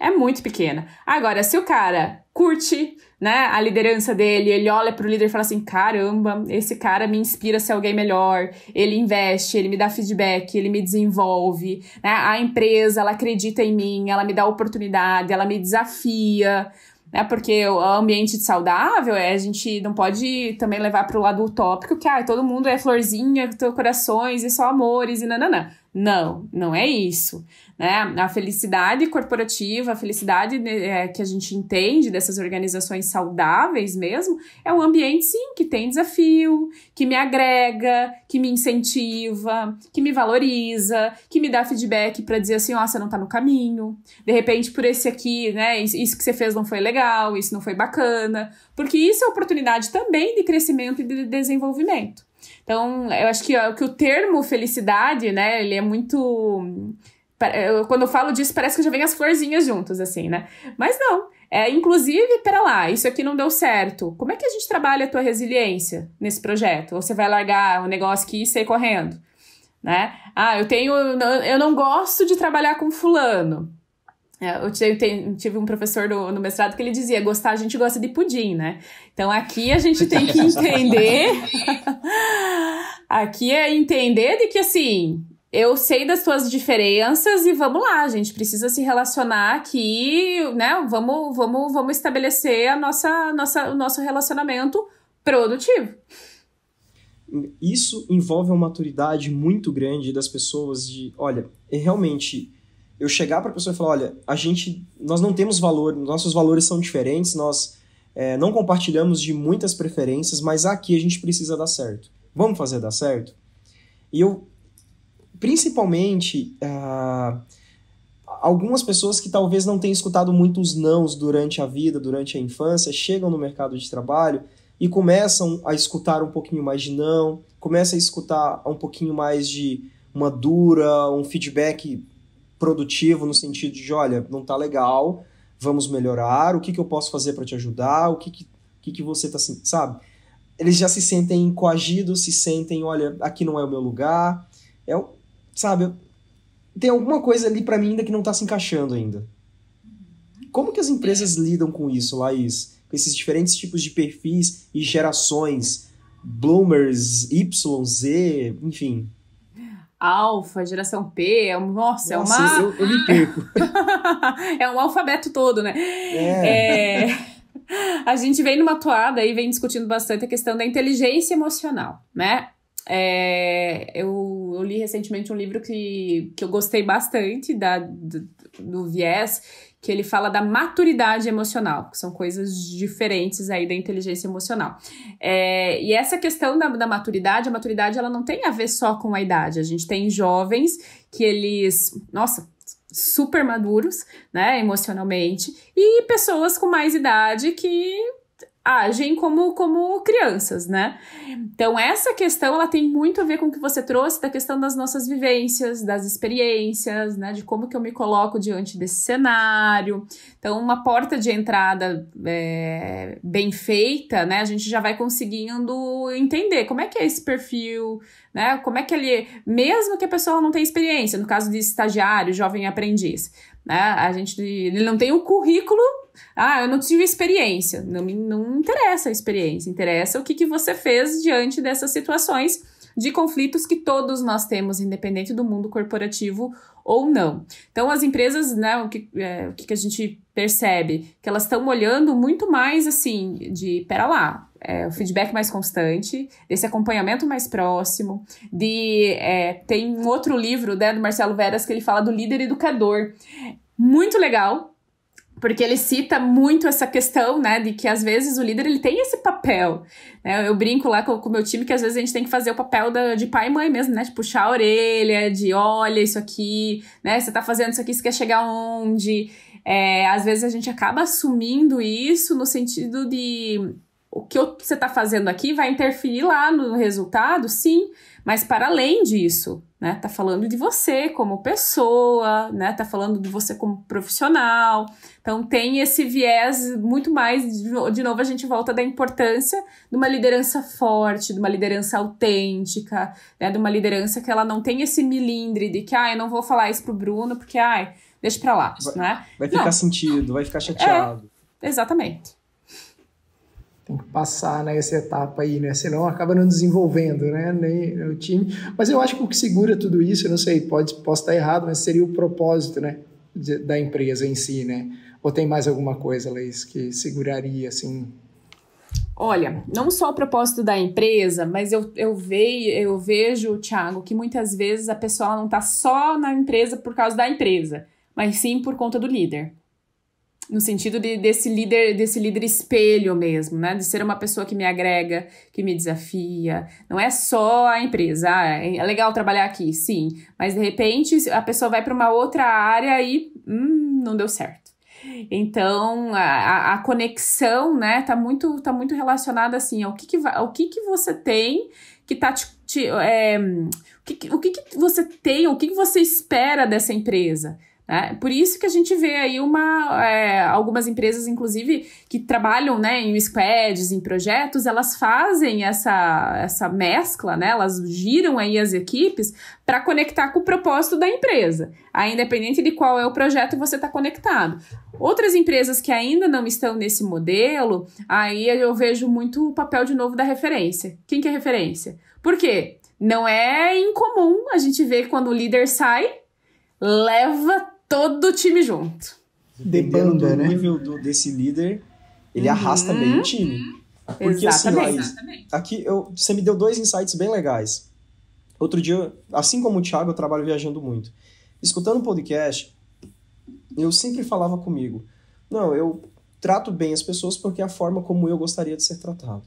é muito pequena. Agora, se o cara curte, né, a liderança dele, ele olha para o líder e fala assim: caramba, esse cara me inspira a ser alguém melhor, ele investe, ele me dá feedback, ele me desenvolve, né? a empresa ela acredita em mim, ela me dá oportunidade, ela me desafia. Né, porque o ambiente saudável é a gente não pode também levar para o lado utópico que ah, todo mundo é florzinha, corações e só amores e nananã. Não, não é isso. Né? A felicidade corporativa, a felicidade né, é, que a gente entende dessas organizações saudáveis mesmo, é um ambiente, sim, que tem desafio, que me agrega, que me incentiva, que me valoriza, que me dá feedback para dizer assim: ó, oh, você não tá no caminho, de repente por esse aqui, né, isso que você fez não foi legal, isso não foi bacana, porque isso é oportunidade também de crescimento e de desenvolvimento. Então, eu acho que, ó, que o termo felicidade, né, ele é muito. Quando eu falo disso, parece que já vem as florzinhas juntas, assim, né? Mas não. É, inclusive, pera lá, isso aqui não deu certo. Como é que a gente trabalha a tua resiliência nesse projeto? Ou você vai largar o negócio aqui e sair correndo? Né? Ah, eu tenho. Eu não gosto de trabalhar com fulano. É, eu tive um professor no, no, mestrado que ele dizia: gostar, a gente gosta de pudim, né? Então aqui a gente tem que entender Aqui é entender de que assim, eu sei das tuas diferenças e vamos lá, a gente precisa se relacionar aqui, né? Vamos, vamos, vamos estabelecer a nossa, nossa, o nosso relacionamento produtivo. Isso envolve uma maturidade muito grande das pessoas de, olha, é realmente eu chegar para a pessoa e falar, olha, a gente, nós não temos valor, nossos valores são diferentes, nós é, não compartilhamos de muitas preferências, mas aqui a gente precisa dar certo. Vamos fazer dar certo? E eu, principalmente, ah, algumas pessoas que talvez não tenham escutado muitos nãos durante a vida, durante a infância, chegam no mercado de trabalho e começam a escutar um pouquinho mais de não, começam a escutar um pouquinho mais de uma dura, um feedback produtivo no sentido de, olha, não tá legal, vamos melhorar, o que, que eu posso fazer para te ajudar, o que, que, que, que você tá assim, sabe? eles já se sentem coagidos, se sentem, olha, aqui não é o meu lugar. É, o, sabe, tem alguma coisa ali para mim ainda que não tá se encaixando ainda. Como que as empresas lidam com isso, Laís? Com esses diferentes tipos de perfis e gerações, bloomers, Y, Z, enfim. Alfa, geração P, é um, nossa, é nossa, é uma. Eu, eu me perco. é um alfabeto todo, né? É. é a gente vem numa toada e vem discutindo bastante a questão da inteligência emocional, né? É, eu, eu, li recentemente um livro que, que eu gostei bastante da, do, do viés, que ele fala da maturidade emocional, que são coisas diferentes aí da inteligência emocional. É, e essa questão da, da maturidade, a maturidade ela não tem a ver só com a idade. A gente tem jovens que eles. Nossa, super maduros, né, emocionalmente, e pessoas com mais idade que agem como, como crianças, né? Então, essa questão ela tem muito a ver com o que você trouxe da questão das nossas vivências, das experiências, né? De como que eu me coloco diante desse cenário. Então, uma porta de entrada é, bem feita, né? A gente já vai conseguindo entender como é que é esse perfil, né? Como é que ele, mesmo que a pessoa não tenha experiência, no caso de estagiário, jovem aprendiz, né? A gente ele não tem o um currículo ah, eu não tive experiência. Não, não interessa a experiência, interessa o que, que você fez diante dessas situações de conflitos que todos nós temos, independente do mundo corporativo ou não. Então, as empresas, né, o que, é, o que a gente percebe? Que elas estão olhando muito mais assim, de pera lá, é, o feedback mais constante, esse acompanhamento mais próximo, de é, tem um outro livro né, do Marcelo Veras que ele fala do líder educador. Muito legal, porque ele cita muito essa questão, né, de que às vezes o líder ele tem esse papel. Né? Eu brinco lá com o meu time que às vezes a gente tem que fazer o papel da, de pai e mãe mesmo, né, de puxar a orelha, de olha isso aqui, né, você tá fazendo isso aqui, você quer chegar onde? É, às vezes a gente acaba assumindo isso no sentido de o que você tá fazendo aqui vai interferir lá no resultado, sim, mas para além disso, né? Tá falando de você como pessoa, né? Tá falando de você como profissional. Então tem esse viés muito mais de novo a gente volta da importância de uma liderança forte, de uma liderança autêntica, né? De uma liderança que ela não tem esse milindre de que ah, eu não vou falar isso pro Bruno porque ai, deixa para lá, vai, né? Vai ficar não. sentido, vai ficar é, chateado. É, exatamente tem que passar nessa né, etapa aí, né? Senão acaba não desenvolvendo, né? Nem o time. Mas eu acho que o que segura tudo isso, eu não sei, pode, posso estar errado, mas seria o propósito, né? De, da empresa em si, né? Ou tem mais alguma coisa, Leis, que seguraria, assim? Olha, não só o propósito da empresa, mas eu, eu, veio, eu vejo, Thiago, que muitas vezes a pessoa não está só na empresa por causa da empresa, mas sim por conta do líder no sentido de, desse líder, desse líder espelho mesmo, né? De ser uma pessoa que me agrega, que me desafia. Não é só a empresa. Ah, é, é legal trabalhar aqui, sim. Mas de repente a pessoa vai para uma outra área e hum, não deu certo. Então a, a conexão, né, tá muito, tá muito relacionada assim ao que, que ao que, que você tem que tá te, te é, o, que, o que, que você tem, o que, que você espera dessa empresa né? Por isso que a gente vê aí uma, é, algumas empresas, inclusive, que trabalham né, em squads, em projetos, elas fazem essa, essa mescla, né? elas giram aí as equipes para conectar com o propósito da empresa, aí, independente de qual é o projeto você está conectado. Outras empresas que ainda não estão nesse modelo, aí eu vejo muito o papel de novo da referência. Quem que é referência? Por quê? Não é incomum a gente ver quando o líder sai, leva todo o time junto. Dependendo do né? nível do, desse líder, ele uhum. arrasta bem o uhum. time. Porque assim, Exatamente. assim, aqui eu, você me deu dois insights bem legais. Outro dia, assim como o Thiago, eu trabalho viajando muito. Escutando um podcast, eu sempre falava comigo: não, eu trato bem as pessoas porque é a forma como eu gostaria de ser tratado.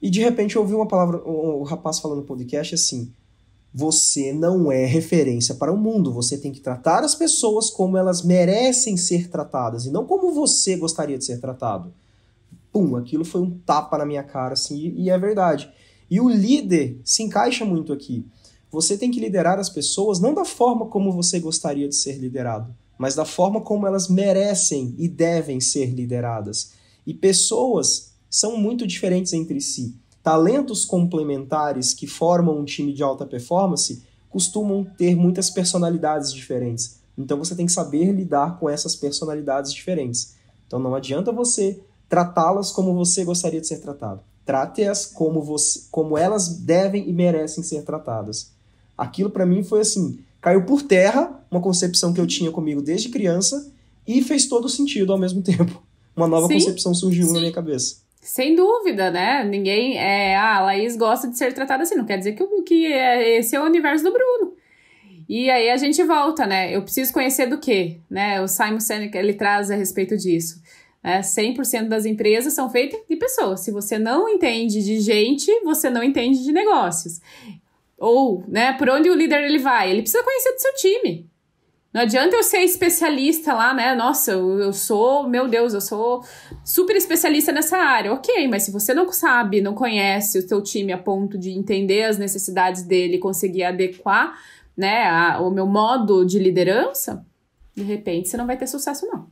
E de repente eu ouvi uma palavra, o um rapaz falando no podcast assim: você não é referência para o mundo. Você tem que tratar as pessoas como elas merecem ser tratadas e não como você gostaria de ser tratado. Pum, aquilo foi um tapa na minha cara, assim, e é verdade. E o líder se encaixa muito aqui. Você tem que liderar as pessoas não da forma como você gostaria de ser liderado, mas da forma como elas merecem e devem ser lideradas. E pessoas são muito diferentes entre si talentos complementares que formam um time de alta performance costumam ter muitas personalidades diferentes. Então você tem que saber lidar com essas personalidades diferentes. Então não adianta você tratá-las como você gostaria de ser tratado. Trate-as como você, como elas devem e merecem ser tratadas. Aquilo para mim foi assim, caiu por terra uma concepção que eu tinha comigo desde criança e fez todo sentido ao mesmo tempo. Uma nova Sim. concepção surgiu Sim. na minha cabeça. Sem dúvida, né? Ninguém. É, ah, a Laís gosta de ser tratada assim. Não quer dizer que, que é, esse é o universo do Bruno. E aí a gente volta, né? Eu preciso conhecer do quê? Né? O Simon Sinek, ele traz a respeito disso. Né? 100% das empresas são feitas de pessoas. Se você não entende de gente, você não entende de negócios. Ou, né, por onde o líder ele vai? Ele precisa conhecer do seu time. Não adianta eu ser especialista lá, né? Nossa, eu sou, meu Deus, eu sou super especialista nessa área. Ok, mas se você não sabe, não conhece o seu time a ponto de entender as necessidades dele, conseguir adequar, né, a, o meu modo de liderança, de repente você não vai ter sucesso não.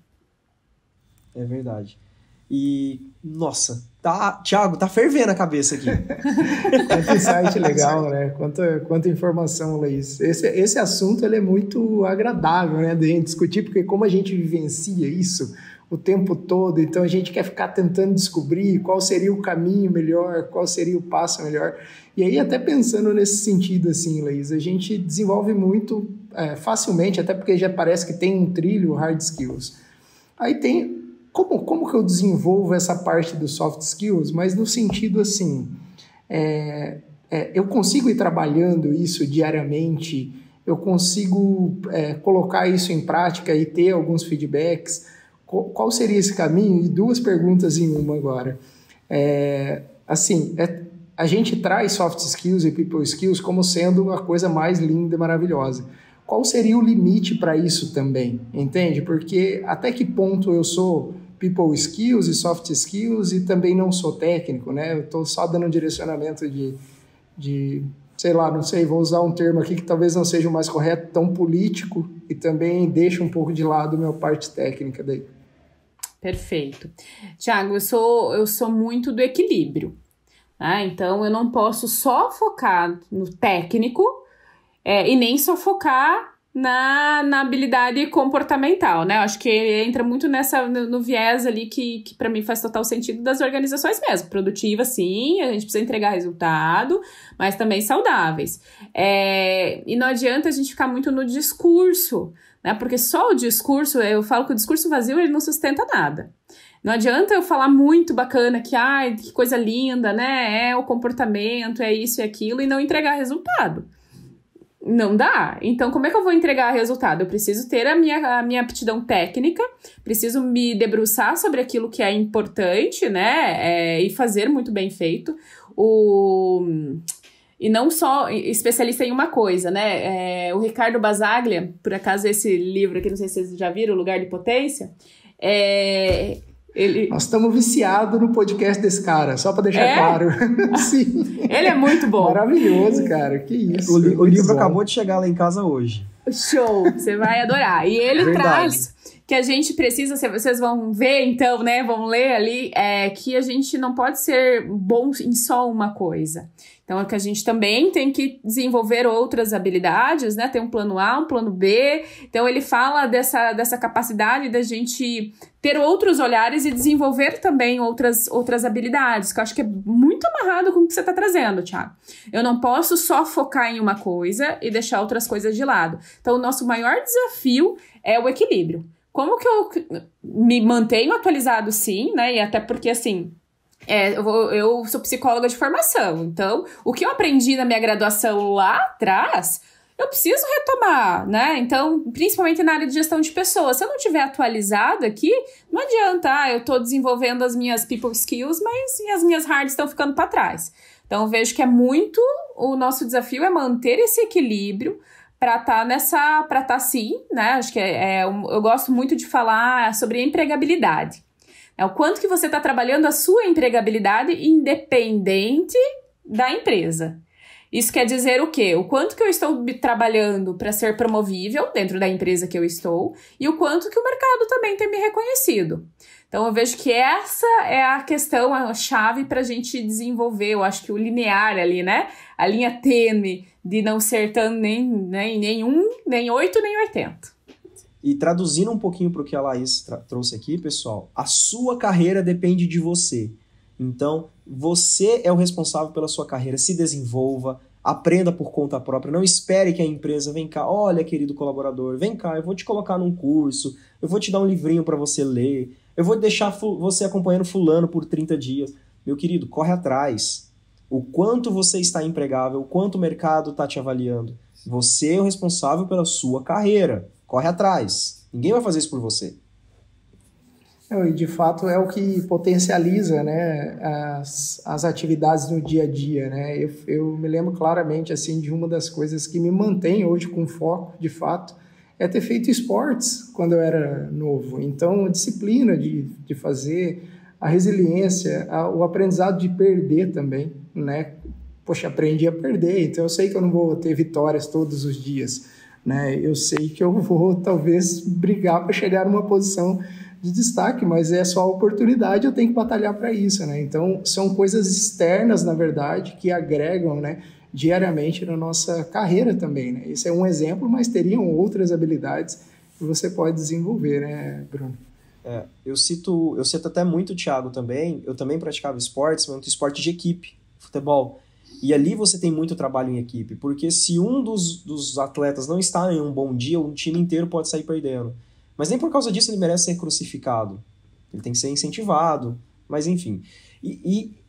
É verdade. E, nossa, tá, Thiago, tá fervendo a cabeça aqui. Quanto insight legal, né? Quanta, quanta informação, Laís. Esse, esse assunto ele é muito agradável, né, de gente discutir, porque como a gente vivencia isso o tempo todo, então a gente quer ficar tentando descobrir qual seria o caminho melhor, qual seria o passo melhor. E aí, até pensando nesse sentido, assim, Laís, a gente desenvolve muito é, facilmente, até porque já parece que tem um trilho hard skills. Aí tem como, como que eu desenvolvo essa parte dos soft skills, mas no sentido assim, é, é, eu consigo ir trabalhando isso diariamente, eu consigo é, colocar isso em prática e ter alguns feedbacks. Qual, qual seria esse caminho? E duas perguntas em uma agora. É, assim, é, a gente traz soft skills e people skills como sendo a coisa mais linda e maravilhosa qual seria o limite para isso também, entende? Porque até que ponto eu sou people skills e soft skills e também não sou técnico, né? Eu estou só dando um direcionamento de, de, sei lá, não sei, vou usar um termo aqui que talvez não seja o mais correto, tão político e também deixa um pouco de lado a minha parte técnica daí. Perfeito. Tiago, eu sou, eu sou muito do equilíbrio. Né? Então, eu não posso só focar no técnico é, e nem só focar na, na habilidade comportamental, né? acho que entra muito nessa no, no viés ali que, que para mim faz total sentido das organizações mesmo. produtivas sim, a gente precisa entregar resultado, mas também saudáveis. É, e não adianta a gente ficar muito no discurso, né? Porque só o discurso, eu falo que o discurso vazio ele não sustenta nada. Não adianta eu falar muito bacana que, ai, que coisa linda, né? É o comportamento, é isso e aquilo, e não entregar resultado não dá. Então, como é que eu vou entregar resultado? Eu preciso ter a minha, a minha aptidão técnica, preciso me debruçar sobre aquilo que é importante, né? É, e fazer muito bem feito. O, e não só especialista em uma coisa, né? É, o Ricardo Basaglia, por acaso esse livro aqui, não sei se vocês já viram, O Lugar de Potência, é, ele... Nós estamos viciados no podcast desse cara, só para deixar é? claro. Sim. Ele é muito bom. Maravilhoso, cara. Que isso. O, li, o livro bom. acabou de chegar lá em casa hoje. Show, você vai adorar. E ele é Verdade. traz que a gente precisa, vocês vão ver então, né? Vão ler ali, é que a gente não pode ser bom em só uma coisa. Então é que a gente também tem que desenvolver outras habilidades, né? Tem um plano A, um plano B. Então ele fala dessa, dessa capacidade da gente ter outros olhares e desenvolver também outras, outras habilidades, que eu acho que é muito amarrado com o que você está trazendo, Tiago Eu não posso só focar em uma coisa e deixar outras coisas de lado. Então o nosso maior desafio é o equilíbrio como que eu me mantenho atualizado sim, né? E até porque assim, é, eu, vou, eu, sou psicóloga de formação, então o que eu aprendi na minha graduação lá atrás, eu preciso retomar, né? Então, principalmente na área de gestão de pessoas, se eu não tiver atualizado aqui, não adianta, ah, eu estou desenvolvendo as minhas people skills, mas as minhas hard estão ficando para trás. Então, vejo que é muito o nosso desafio é manter esse equilíbrio, para estar tá nessa, para estar tá sim, né? Acho que é, é, eu gosto muito de falar sobre empregabilidade. É o quanto que você está trabalhando a sua empregabilidade independente da empresa. Isso quer dizer o quê? O quanto que eu estou trabalhando para ser promovível dentro da empresa que eu estou e o quanto que o mercado também tem me reconhecido. Então eu vejo que essa é a questão, a chave para a gente desenvolver. Eu acho que o linear ali, né? A linha tênue de não ser tanto nem, nem, nem um, nem oito, nem oitenta. E traduzindo um pouquinho para o que a Laís trouxe aqui, pessoal, a sua carreira depende de você. Então, você é o responsável pela sua carreira. Se desenvolva, aprenda por conta própria. Não espere que a empresa venha cá, olha, querido colaborador, vem cá, eu vou te colocar num curso, eu vou te dar um livrinho para você ler, eu vou deixar você acompanhando fulano por 30 dias. Meu querido, corre atrás. O quanto você está empregável, o quanto o mercado está te avaliando. Você é o responsável pela sua carreira. Corre atrás. Ninguém vai fazer isso por você. É, e de fato é o que potencializa né, as, as atividades no dia a dia. Né? Eu, eu me lembro claramente assim de uma das coisas que me mantém hoje com foco, de fato, é ter feito esportes quando eu era novo. Então, a disciplina de, de fazer, a resiliência, a, o aprendizado de perder também, né? Poxa, aprendi a perder, então eu sei que eu não vou ter vitórias todos os dias, né? Eu sei que eu vou talvez brigar para chegar numa posição de destaque, mas é só a oportunidade, eu tenho que batalhar para isso, né? Então, são coisas externas, na verdade, que agregam, né? diariamente na nossa carreira também. Né? Esse é um exemplo, mas teriam outras habilidades que você pode desenvolver, né, Bruno? É, eu cito, eu cito até muito o Thiago também. Eu também praticava esportes, muito esporte de equipe, futebol. E ali você tem muito trabalho em equipe, porque se um dos, dos atletas não está em um bom dia, um time inteiro pode sair perdendo. Mas nem por causa disso ele merece ser crucificado. Ele tem que ser incentivado, mas enfim. E, e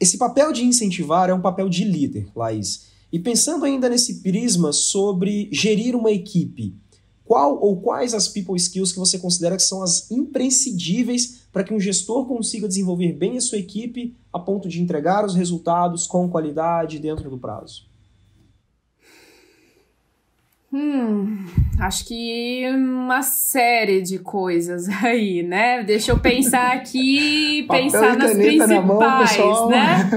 esse papel de incentivar é um papel de líder, Laís. E pensando ainda nesse prisma sobre gerir uma equipe, qual ou quais as people skills que você considera que são as imprescindíveis para que um gestor consiga desenvolver bem a sua equipe a ponto de entregar os resultados com qualidade dentro do prazo? Hum, acho que uma série de coisas aí, né? Deixa eu pensar aqui, pensar nas principais, mão, né?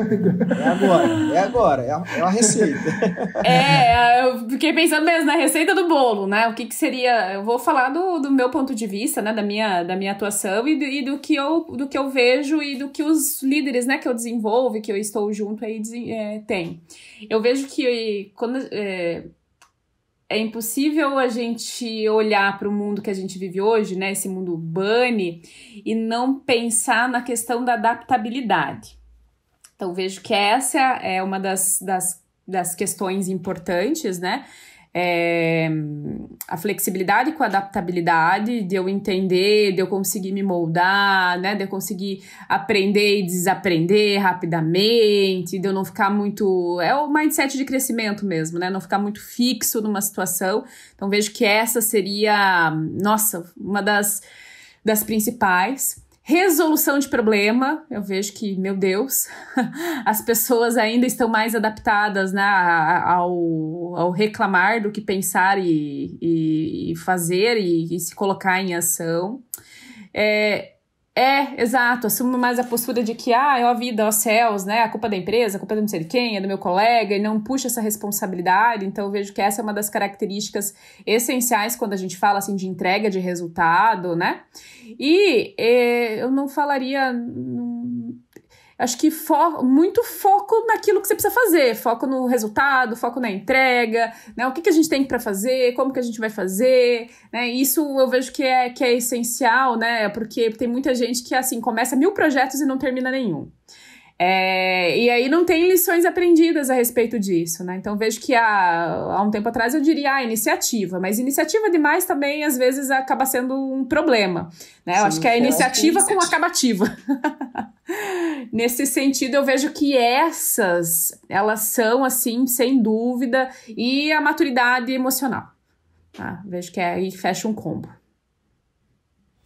É agora, é agora, é uma é receita. É, eu fiquei pensando mesmo na receita do bolo, né? O que, que seria? Eu vou falar do, do meu ponto de vista, né? Da minha, da minha atuação e, do, e do, que eu, do que eu vejo e do que os líderes, né? Que eu desenvolvo, que eu estou junto aí é, tem. Eu vejo que quando é, é impossível a gente olhar para o mundo que a gente vive hoje, né, esse mundo urbano, e não pensar na questão da adaptabilidade. Então, vejo que essa é uma das, das, das questões importantes, né? é, a flexibilidade com a adaptabilidade, de eu entender, de eu conseguir me moldar, né? De eu conseguir aprender e desaprender rapidamente, de eu não ficar muito. É o mindset de crescimento mesmo, né? Não ficar muito fixo numa situação. Então vejo que essa seria, nossa, uma das, das principais. Resolução de problema, eu vejo que, meu Deus, as pessoas ainda estão mais adaptadas né, ao, ao reclamar do que pensar e, e, e fazer e, e, se colocar em ação. É, é, exato. Assumo mais a postura de que, ah, é a vida, aos é céus, né? A culpa é da empresa, a culpa é de não sei de quem, é do meu colega, e não puxa essa responsabilidade. Então, vejo que essa é uma das características essenciais quando a gente fala, assim, de entrega de resultado, né? E eh, eu não falaria. Não acho que fo muito foco naquilo que você precisa fazer, foco no resultado, foco na entrega, né? O que, que a gente tem para fazer, como que a gente vai fazer, né? Isso eu vejo que é, que é essencial, né? Porque tem muita gente que assim começa mil projetos e não termina nenhum. É, e aí não tem lições aprendidas a respeito disso, né? Então vejo que há, há um tempo atrás eu diria ah, iniciativa, mas iniciativa demais também às vezes acaba sendo um problema, né? Sim, é eu acho que é a iniciativa com iniciativa. acabativa. Nesse sentido, eu vejo que essas, elas são assim, sem dúvida, e a maturidade emocional. Tá? Vejo que é aí fecha um combo.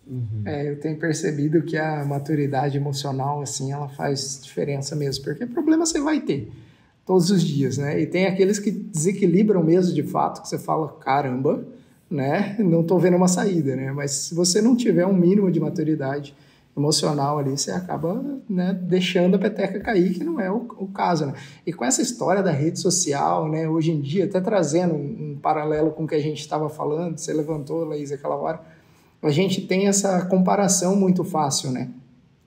Uhum. É, eu tenho percebido que a maturidade emocional, assim, ela faz diferença mesmo, porque problema você vai ter todos os dias, né? E tem aqueles que desequilibram mesmo de fato, que você fala, caramba, né? Não estou vendo uma saída, né? Mas se você não tiver um mínimo de maturidade emocional ali, você acaba né, deixando a peteca cair, que não é o, o caso, né? E com essa história da rede social, né? Hoje em dia, até trazendo um, um paralelo com o que a gente estava falando, você levantou, Laís, aquela hora a gente tem essa comparação muito fácil, né?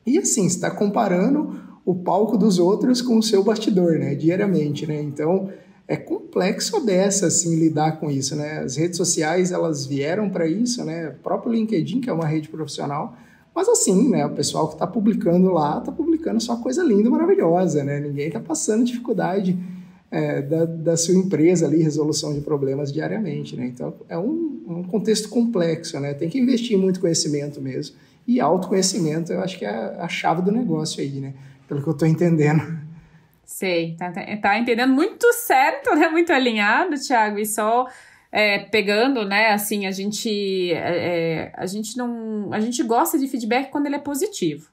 E assim, está comparando o palco dos outros com o seu bastidor, né? Diariamente, né? Então é complexo dessa assim lidar com isso, né? As redes sociais elas vieram para isso, né? O próprio LinkedIn que é uma rede profissional, mas assim, né? O pessoal que está publicando lá está publicando só coisa linda, maravilhosa, né? Ninguém está passando dificuldade é, da, da, sua empresa ali, resolução de problemas diariamente, né? Então, é um, um, contexto complexo, né? Tem que investir muito conhecimento mesmo. E autoconhecimento, eu acho que é a, a chave do negócio aí, né? Pelo que eu estou entendendo. Sei, tá, tá, tá, entendendo muito certo, né? Muito alinhado, Thiago, e só... É, pegando, né, assim, a gente, é, é a gente não, a gente gosta de feedback quando ele é positivo,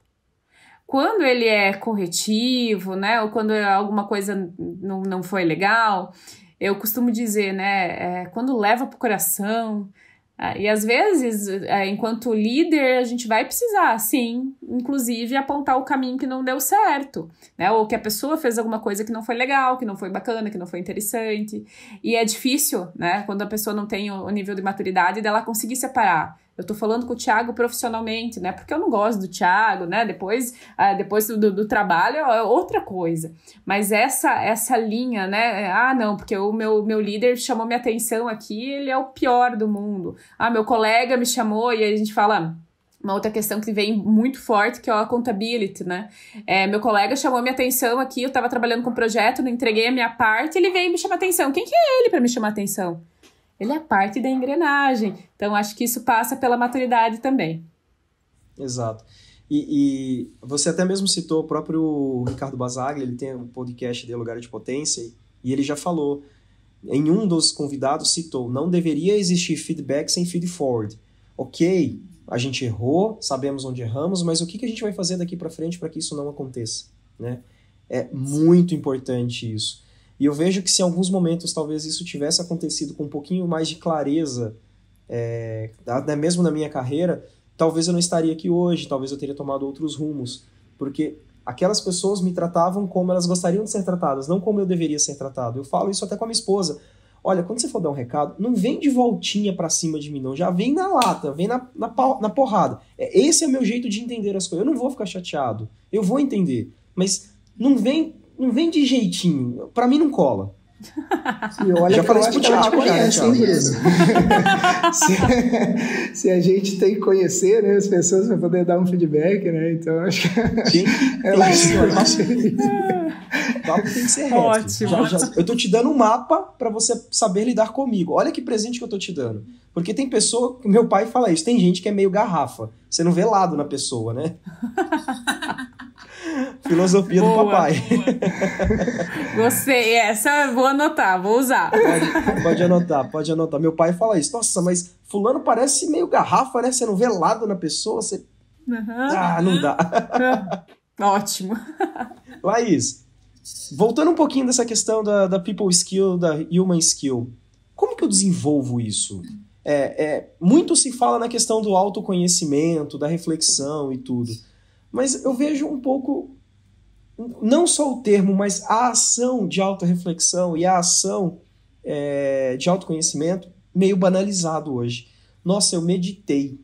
quando ele é corretivo, né? Ou quando é alguma coisa não, não foi legal, eu costumo dizer, né? É, quando leva para o coração. Ah, e às vezes, é, enquanto líder, a gente vai precisar, sim, inclusive apontar o caminho que não deu certo, né? Ou que a pessoa fez alguma coisa que não foi legal, que não foi bacana, que não foi interessante. E é difícil, né? Quando a pessoa não tem o nível de maturidade dela conseguir separar eu tô falando com o Thiago profissionalmente, né? Porque eu não gosto do Thiago, né? Depois, uh, depois do, do, trabalho é outra coisa. Mas essa essa linha, né? É, ah, não, porque o meu, meu líder chamou minha atenção aqui, ele é o pior do mundo. Ah, meu colega me chamou e aí a gente fala. Uma outra questão que vem muito forte, que é a accountability, né? É, meu colega chamou minha atenção aqui, eu tava trabalhando com um projeto, não entreguei a minha parte, ele veio me chamar atenção. Quem que é ele para me chamar atenção? ele é parte da engrenagem. Então, acho que isso passa pela maturidade também. Exato. E, e você até mesmo citou o próprio Ricardo Basaglia, ele tem um podcast de Lugar de Potência, e ele já falou, em um dos convidados citou, não deveria existir feedback sem feed forward. Ok, a gente errou, sabemos onde erramos, mas o que, que a gente vai fazer daqui para frente para que isso não aconteça? Né? É muito importante isso. E eu vejo que se em alguns momentos talvez isso tivesse acontecido com um pouquinho mais de clareza, é, até né, mesmo na minha carreira, talvez eu não estaria aqui hoje, talvez eu teria tomado outros rumos, porque aquelas pessoas me tratavam como elas gostariam de ser tratadas, não como eu deveria ser tratado. Eu falo isso até com a minha esposa. Olha, quando você for dar um recado, não vem de voltinha para cima de mim, não. Já vem na lata, vem na, na, na porrada. É, esse é o meu jeito de entender as coisas. Eu não vou ficar chateado. Eu vou entender. Mas não vem não vem de jeitinho. Para mim não cola. Sim, olha já falei isso pro é Thiago já, se, se, a gente tem que conhecer né, as pessoas para poder dar um feedback, né? Então acho que. é, senhor, papo tem que ser reto. Ótimo. Já, já, eu tô te dando um mapa para você saber lidar comigo. Olha que presente que eu tô te dando. Porque tem pessoa, meu pai fala isso, tem gente que é meio garrafa. Você não vê lado na pessoa, né? Filosofia boa, do papai. Gostei, é, essa vou anotar, vou usar. Pode, pode, anotar, pode anotar. Meu pai fala isso. Nossa, mas fulano parece meio garrafa, né? Você não vê lado na pessoa, você. Uhum. Ah, não dá. Uhum. Ótimo. Laís, voltando um pouquinho dessa questão da, da people skill, da human skill, como que eu desenvolvo isso? É, é, muito se fala na questão do autoconhecimento, da reflexão e tudo. Mas eu vejo um pouco, não só o termo, mas a ação de reflexão e a ação é, de autoconhecimento meio banalizado hoje. Nossa, eu meditei.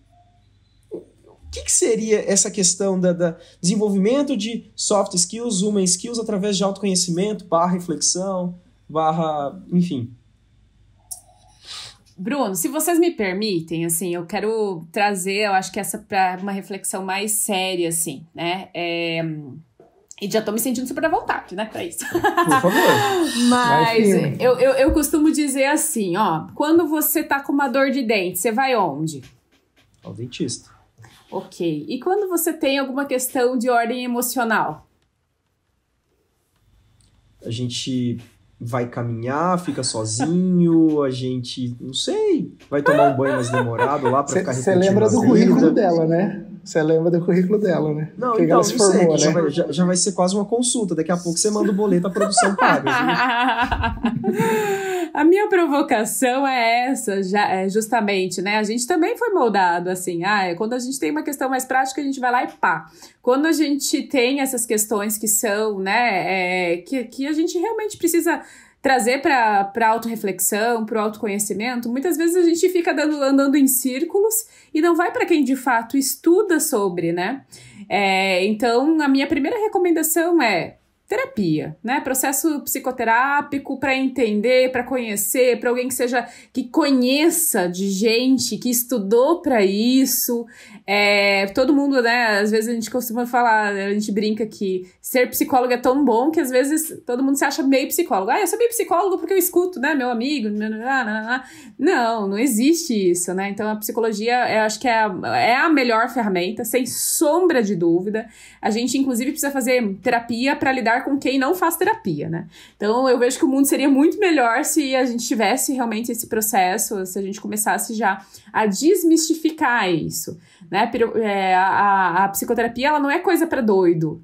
O que, que seria essa questão da, da, desenvolvimento de soft skills, human skills, através de autoconhecimento, barra reflexão, barra, enfim, Bruno, se vocês me permitem, assim, eu quero trazer, eu acho que essa para uma reflexão mais séria, assim, né? É... E já tô me sentindo super à vontade, né, pra isso. Por favor. Mas eu, eu, eu, costumo dizer assim, ó, quando você tá com uma dor de dente, você vai onde? Ao dentista. Ok. E quando você tem alguma questão de ordem emocional? A gente vai caminhar, fica sozinho, a gente, não sei, vai tomar um banho mais demorado lá para ficar Você lembra do currículo dela, né? Você lembra do currículo dela, né? Não, Porque então, ela se formou, sei, é, né? Já vai, já, já vai, ser quase uma consulta. Daqui a pouco você manda o boleto, a produção paga. A minha provocação é essa, já, é justamente, né? A gente também foi moldado assim. Ah, é quando a gente tem uma questão mais prática, a gente vai lá e pá. Quando a gente tem essas questões que são, né, é, que, que a gente realmente precisa trazer para a autorreflexão, para o autoconhecimento, muitas vezes a gente fica dando, andando em círculos e não vai para quem de fato estuda sobre, né? É, então, a minha primeira recomendação é terapia, né? Processo psicoterápico para entender, para conhecer, para alguém que seja que conheça de gente que estudou para isso. É, todo mundo, né? Às vezes a gente costuma falar, né, a gente brinca que ser psicólogo é tão bom que às vezes todo mundo se acha meio psicólogo. Ah, eu sou meio psicólogo porque eu escuto, né? Meu amigo. Né, né, não, não existe isso, né? Então a psicologia, eu acho que é a, é a melhor ferramenta, sem sombra de dúvida. A gente inclusive precisa fazer terapia para lidar com quem não faz terapia, né? Então eu vejo que o mundo seria muito melhor se a gente tivesse realmente esse processo, se a gente começasse já a desmistificar isso, né? É, a, a, a psicoterapia ela não é coisa para doido.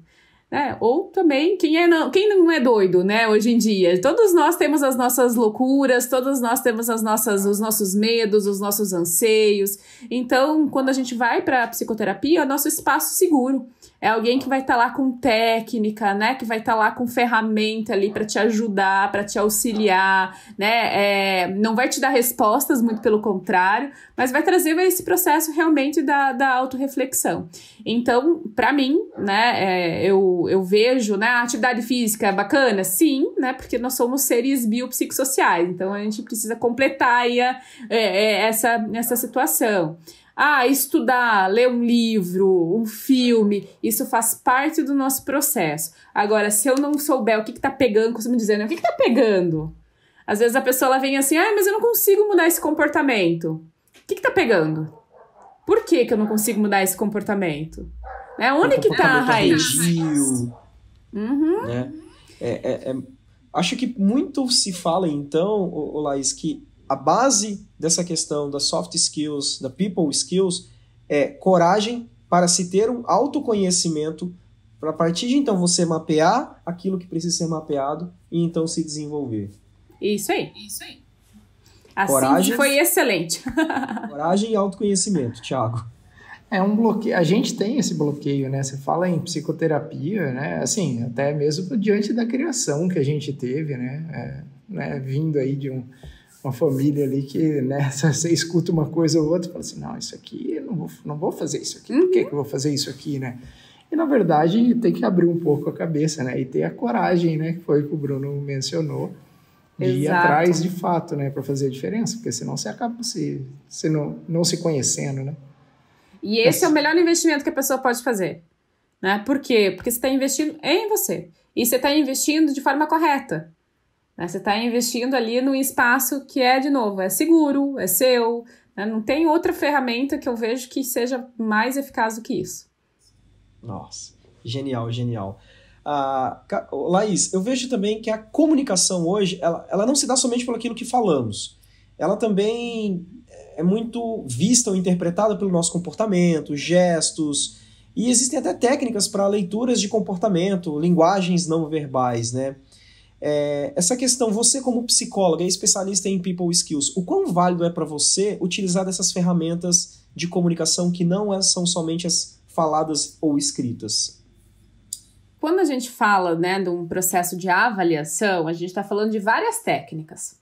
Né? Ou também quem, é não, quem não é doido, né? Hoje em dia, todos nós temos as nossas loucuras, todos nós temos as nossas, os nossos medos, os nossos anseios. Então, quando a gente vai para a psicoterapia, é nosso espaço seguro. É alguém que vai estar tá lá com técnica, né? Que vai estar tá lá com ferramenta ali para te ajudar, para te auxiliar, né? É, não vai te dar respostas, muito pelo contrário, mas vai trazer esse processo realmente da, da autorreflexão. Então, para mim, né? É, eu, eu vejo, né? A atividade física é bacana? Sim, né? Porque nós somos seres biopsicossociais, então a gente precisa completar aí a, é, é essa, essa situação. Ah, estudar, ler um livro, um filme, isso faz parte do nosso processo. Agora, se eu não souber o que, que tá pegando, costumo dizer, né? O que, que tá pegando? Às vezes a pessoa ela vem assim, ah, mas eu não consigo mudar esse comportamento. O que, que tá pegando? Por que, que eu não consigo mudar esse comportamento? Né? Onde que está? a raiz? Arredio, uhum. Né? É, é, é... Acho que muito se fala, então, ô, Laís, que a base dessa questão das soft skills, da people skills, é coragem para se ter um autoconhecimento, para a partir de então você mapear aquilo que precisa ser mapeado e então se desenvolver. Isso aí. Isso aí. Assim coragem, foi excelente. coragem e autoconhecimento, Thiago. É um bloqueio. A gente tem esse bloqueio, né? Você fala em psicoterapia, né? Assim, até mesmo diante da criação que a gente teve, né? É, né? Vindo aí de um uma família ali que, né, você escuta uma coisa ou outra e fala assim, não, isso aqui, eu não vou, não vou fazer isso aqui, por que, uhum. que eu vou fazer isso aqui, né? E, na verdade, tem que abrir um pouco a cabeça, né? E ter a coragem, né, que foi o que o Bruno mencionou, de Exato. ir atrás de fato, né, para fazer a diferença, porque senão você acaba se, se não, não se conhecendo, né? E esse é, é o melhor investimento que a pessoa pode fazer, né? Por quê? Porque você está investindo em você. E você está investindo de forma correta. Né? Você está investindo ali num espaço que é, de novo, é seguro, é seu. Né? Não tem outra ferramenta que eu vejo que seja mais eficaz do que isso. Nossa, genial, genial. Ah, Laís, eu vejo também que a comunicação hoje, ela, ela não se dá somente pelo aquilo que falamos. Ela também é muito vista ou interpretada pelo nosso comportamento, gestos, e existem até técnicas para leituras de comportamento, linguagens não verbais, né? É, essa questão, você como psicóloga e especialista em people skills, o quão válido é para você utilizar dessas ferramentas de comunicação que não é, são somente as faladas ou escritas? Quando a gente fala né, de um processo de avaliação, a gente está falando de várias técnicas.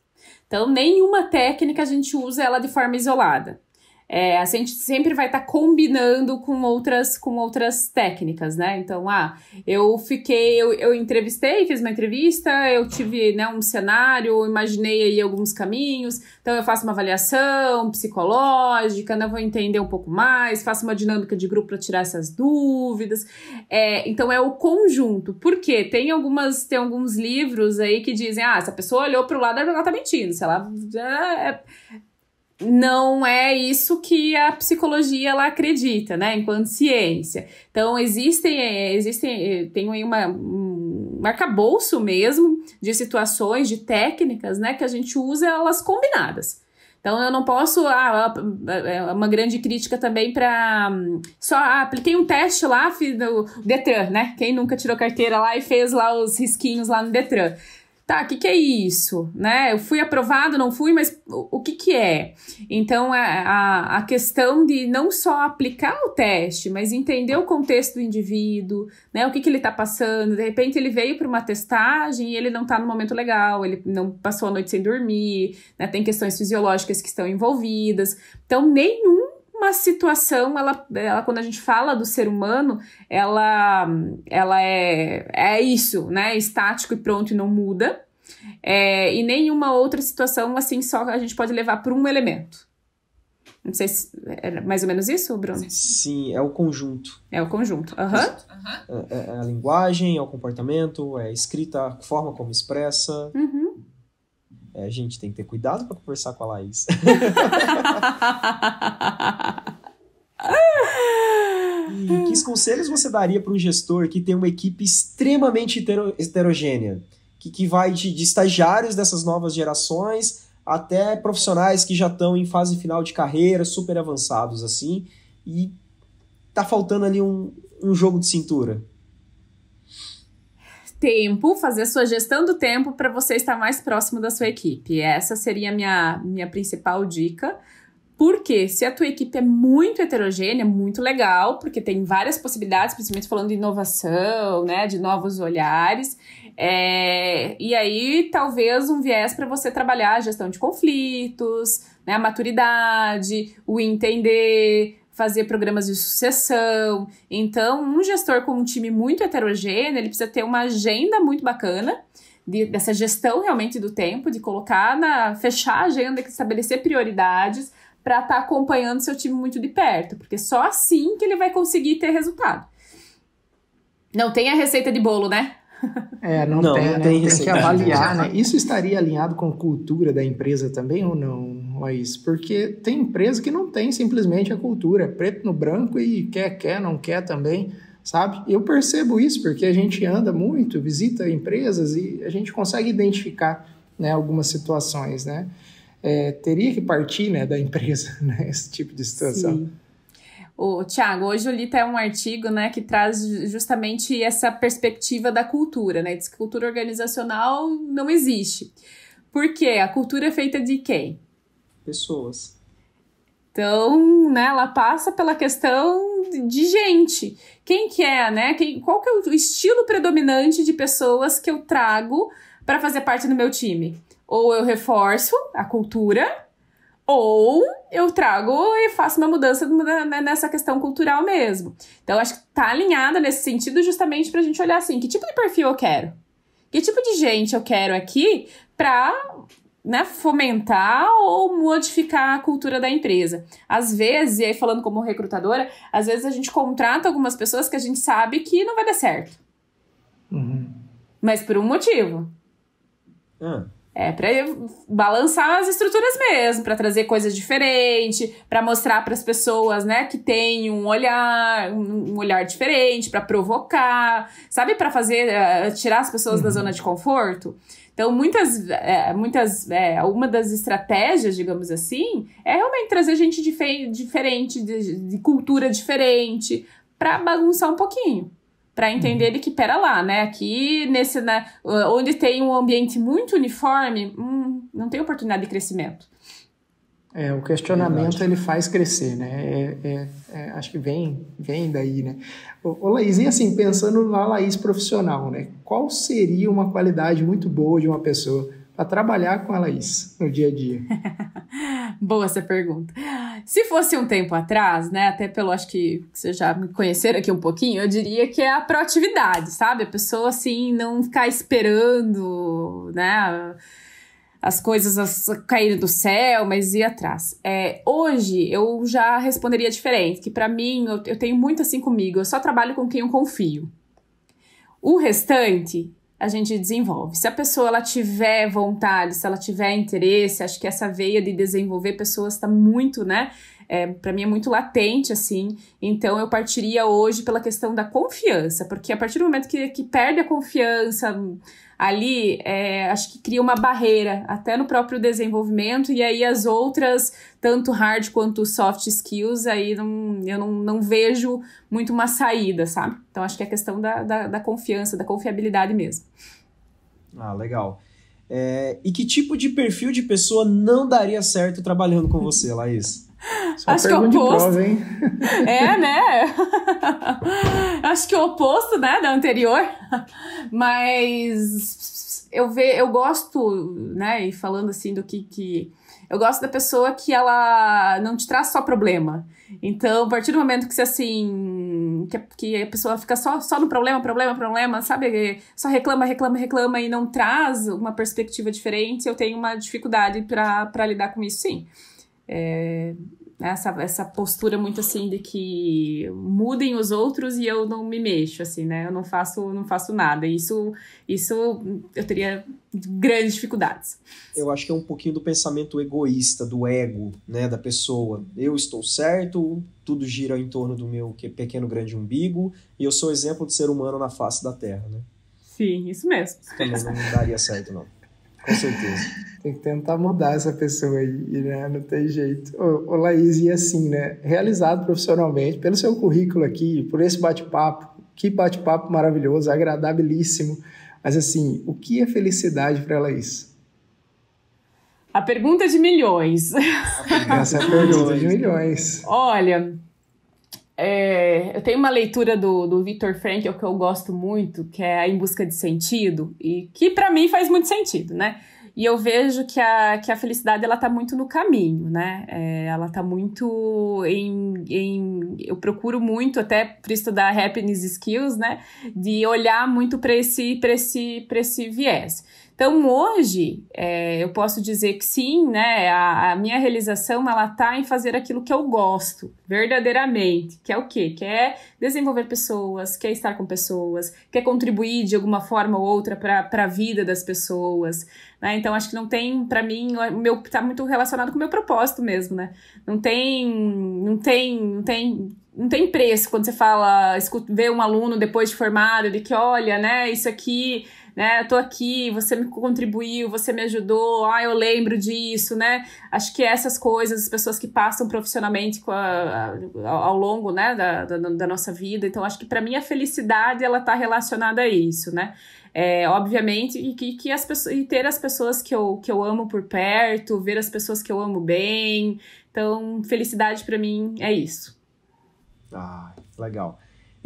Então, nenhuma técnica a gente usa ela de forma isolada é, a gente sempre vai estar tá combinando com outras, com outras técnicas, né? Então, ah, eu fiquei, eu, eu entrevistei, fiz uma entrevista, eu tive né, um cenário, imaginei aí alguns caminhos, então eu faço uma avaliação psicológica, né, vou entender um pouco mais, faço uma dinâmica de grupo para tirar essas dúvidas. É, então é o conjunto, porque tem algumas, tem alguns livros aí que dizem, ah, essa pessoa olhou para o lado, ela tá mentindo, se ela. É, é não é isso que a psicologia ela acredita, né, enquanto ciência. Então existem, é, existem, é, tem uma um arcabouço mesmo de situações, de técnicas, né, que a gente usa elas combinadas. Então eu não posso, ah, ah é, uma grande crítica também para só ah, apliquei um teste lá fiz no Detran, né? Quem nunca tirou carteira lá e fez lá os risquinhos lá no Detran tá, o que, que é isso? Né? Eu fui aprovado, não fui, mas o, o que, que é? Então, é, a, a questão de não só aplicar o teste, mas entender o contexto do indivíduo, né? O que, que ele está passando. De repente, ele veio para uma testagem e ele não está no momento legal, ele não passou a noite sem dormir, né? tem questões fisiológicas que estão envolvidas. Então, nenhum uma situação, ela, ela, quando a gente fala do ser humano, ela, ela é, é isso, né? É estático e pronto e não muda. É, e nenhuma outra situação assim só a gente pode levar para um elemento. Não sei se é mais ou menos isso, Bruno? Sim, é o conjunto. É o conjunto. Uhum. É, é, a linguagem, é o comportamento, é a escrita, a forma como expressa. Uhum. É, a gente tem que ter cuidado para conversar com a Laís. e que conselhos você daria para um gestor que tem uma equipe extremamente hetero heterogênea? Que, que vai de, de estagiários dessas novas gerações até profissionais que já estão em fase final de carreira, super avançados assim, e tá faltando ali um, um jogo de cintura? tempo, fazer a sua gestão do tempo para você estar mais próximo da sua equipe. Essa seria a minha, minha principal dica. Porque se a tua equipe é muito heterogênea, muito legal, porque tem várias possibilidades, principalmente falando de inovação, né, de novos olhares, é, e aí talvez um viés para você trabalhar a gestão de conflitos, né, a maturidade, o entender, fazer programas de sucessão. Então, um gestor com um time muito heterogêneo, ele precisa ter uma agenda muito bacana de, dessa gestão realmente do tempo, de colocar na fechar a agenda, estabelecer prioridades para estar tá acompanhando seu time muito de perto, porque só assim que ele vai conseguir ter resultado. Não tem a receita de bolo, né? É, não, não tem, né? tem, tem que avaliar, né? Isso estaria alinhado com a cultura da empresa também ou não, Laís? Porque tem empresa que não tem simplesmente a cultura, é preto no branco e quer, quer, não quer também, sabe? Eu percebo isso porque a gente anda muito, visita empresas e a gente consegue identificar né, algumas situações, né? É, teria que partir né, da empresa, né, esse tipo de situação. Sim. O Tiago, hoje o Lita é um artigo, né, que traz justamente essa perspectiva da cultura, né? Diz que cultura organizacional não existe. Por quê? A cultura é feita de quem? Pessoas. Então, né, ela passa pela questão de gente. Quem que é, né? Quem, qual que é o estilo predominante de pessoas que eu trago para fazer parte do meu time? Ou eu reforço a cultura, ou eu trago e faço uma mudança nessa questão cultural mesmo. Então, acho que tá alinhada nesse sentido justamente pra gente olhar assim, que tipo de perfil eu quero? Que tipo de gente eu quero aqui pra né, fomentar ou modificar a cultura da empresa. Às vezes, e aí falando como recrutadora, às vezes a gente contrata algumas pessoas que a gente sabe que não vai dar certo. Uhum. Mas por um motivo. Ah. É para balançar as estruturas mesmo, para trazer coisas diferentes, para mostrar para as pessoas, né, que tem um olhar, um olhar diferente, para provocar, sabe, para fazer uh, tirar as pessoas uhum. da zona de conforto. Então, muitas, é, muitas, é, uma das estratégias, digamos assim, é realmente trazer gente dif diferente, de, de cultura diferente, para bagunçar um pouquinho para uhum. entenderem que, pera lá, né? Aqui, nesse, né, onde tem um ambiente muito uniforme, hum, não tem oportunidade de crescimento. É, o questionamento é ele faz crescer, né? É, é, é, acho que vem, vem daí, né? O Laís, e assim, pensando na Laís profissional, né? Qual seria uma qualidade muito boa de uma pessoa para trabalhar com ela isso no dia a dia? Boa essa pergunta. Se fosse um tempo atrás, né, até pelo acho que vocês já me conheceram aqui um pouquinho, eu diria que é a proatividade, sabe? A pessoa assim não ficar esperando, né, as coisas caírem do céu, mas ir atrás. É, hoje eu já responderia diferente, que para mim eu, eu tenho muito assim comigo, eu só trabalho com quem eu confio. O restante a gente desenvolve. Se a pessoa ela tiver vontade, se ela tiver interesse, acho que essa veia de desenvolver pessoas está muito, né? É, para mim é muito latente assim. Então eu partiria hoje pela questão da confiança, porque a partir do momento que, que perde a confiança, ali é, acho que cria uma barreira até no próprio desenvolvimento, e aí as outras, tanto hard quanto soft skills, aí não, eu não, não vejo muito uma saída, sabe? Então acho que é questão da, da, da confiança, da confiabilidade mesmo. Ah, legal. É, e que tipo de perfil de pessoa não daria certo trabalhando com você, Laís? Só Acho que o oposto. Prova, hein? É, né? Acho que o oposto, né, da anterior. Mas eu ve, eu gosto, né, e falando assim do que que eu gosto da pessoa que ela não te traz só problema. Então, a partir do momento que você assim, que, que a pessoa fica só, só no problema, problema, problema, sabe? Só reclama, reclama, reclama e não traz uma perspectiva diferente, eu tenho uma dificuldade para lidar com isso, sim. É, né, essa, essa postura muito assim de que mudem os outros e eu não me mexo assim né eu não faço não faço nada isso isso eu teria grandes dificuldades eu acho que é um pouquinho do pensamento egoísta do ego né da pessoa eu estou certo tudo gira em torno do meu pequeno grande umbigo e eu sou exemplo de ser humano na face da terra né sim isso mesmo também não daria certo não com certeza. Tem que tentar mudar essa pessoa aí, né? Não tem jeito. Ô, ô Laís, e assim, né? Realizado profissionalmente, pelo seu currículo aqui, por esse bate-papo, que bate-papo maravilhoso, agradabilíssimo. Mas assim, o que é felicidade para Laís? A pergunta é de milhões. Essa é a pergunta de milhões. Olha, é, eu tenho uma leitura do, do Victor Frankl que eu gosto muito, que é a Em Busca de Sentido, e que para mim faz muito sentido, né? E eu vejo que a, que a felicidade ela tá muito no caminho, né? É, ela tá muito em, em. Eu procuro muito, até para estudar happiness skills, né? De olhar muito para esse, esse, pra esse viés. Então, hoje, é, eu posso dizer que sim, né? A, a minha realização, ela está em fazer aquilo que eu gosto, verdadeiramente. Que é o quê? Que é desenvolver pessoas, quer é estar com pessoas, quer é contribuir de alguma forma ou outra para a vida das pessoas, né? Então, acho que não tem, para mim, o meu está muito relacionado com o meu propósito mesmo, né? Não tem, não tem, não tem não tem preço quando você fala, escuta, vê um aluno depois de formado, de que olha, né, isso aqui né? Eu tô aqui, você me contribuiu, você me ajudou, ah, eu lembro disso, né? Acho que essas coisas, as pessoas que passam profissionalmente a, a, ao longo, né, da, da, da, nossa vida. Então, acho que para mim a felicidade, ela tá relacionada a isso, né? É, obviamente, e, que, que as pessoas, e ter as pessoas que eu, que eu amo por perto, ver as pessoas que eu amo bem. Então, felicidade para mim é isso. Ah, legal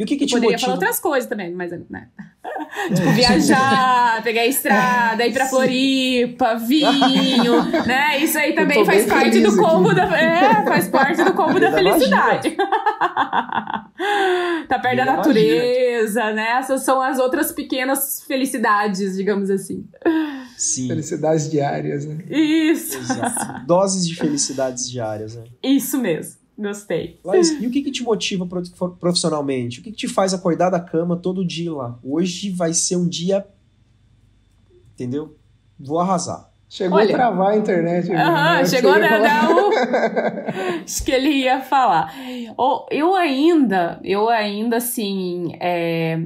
o que, que te poderia motiva? falar outras coisas também, mas. Né? tipo, viajar, pegar a estrada, ir pra Floripa, vinho, né? Isso aí também faz parte do combo aqui. da. É, faz parte do combo da, da felicidade. tá perto da, da natureza, magia. né? Essas são as outras pequenas felicidades, digamos assim. Sim. Felicidades diárias, né? Isso. Exato. Doses de felicidades diárias, né? Isso mesmo. Gostei. Laís, e o que, que te motiva profissionalmente? O que, que te faz acordar da cama todo dia lá? Hoje vai ser um dia. Entendeu? Vou arrasar. Chegou Olha, a travar a internet. Né? Aham, chegou a dar o Acho que ele ia falar. Eu ainda, eu ainda assim, é,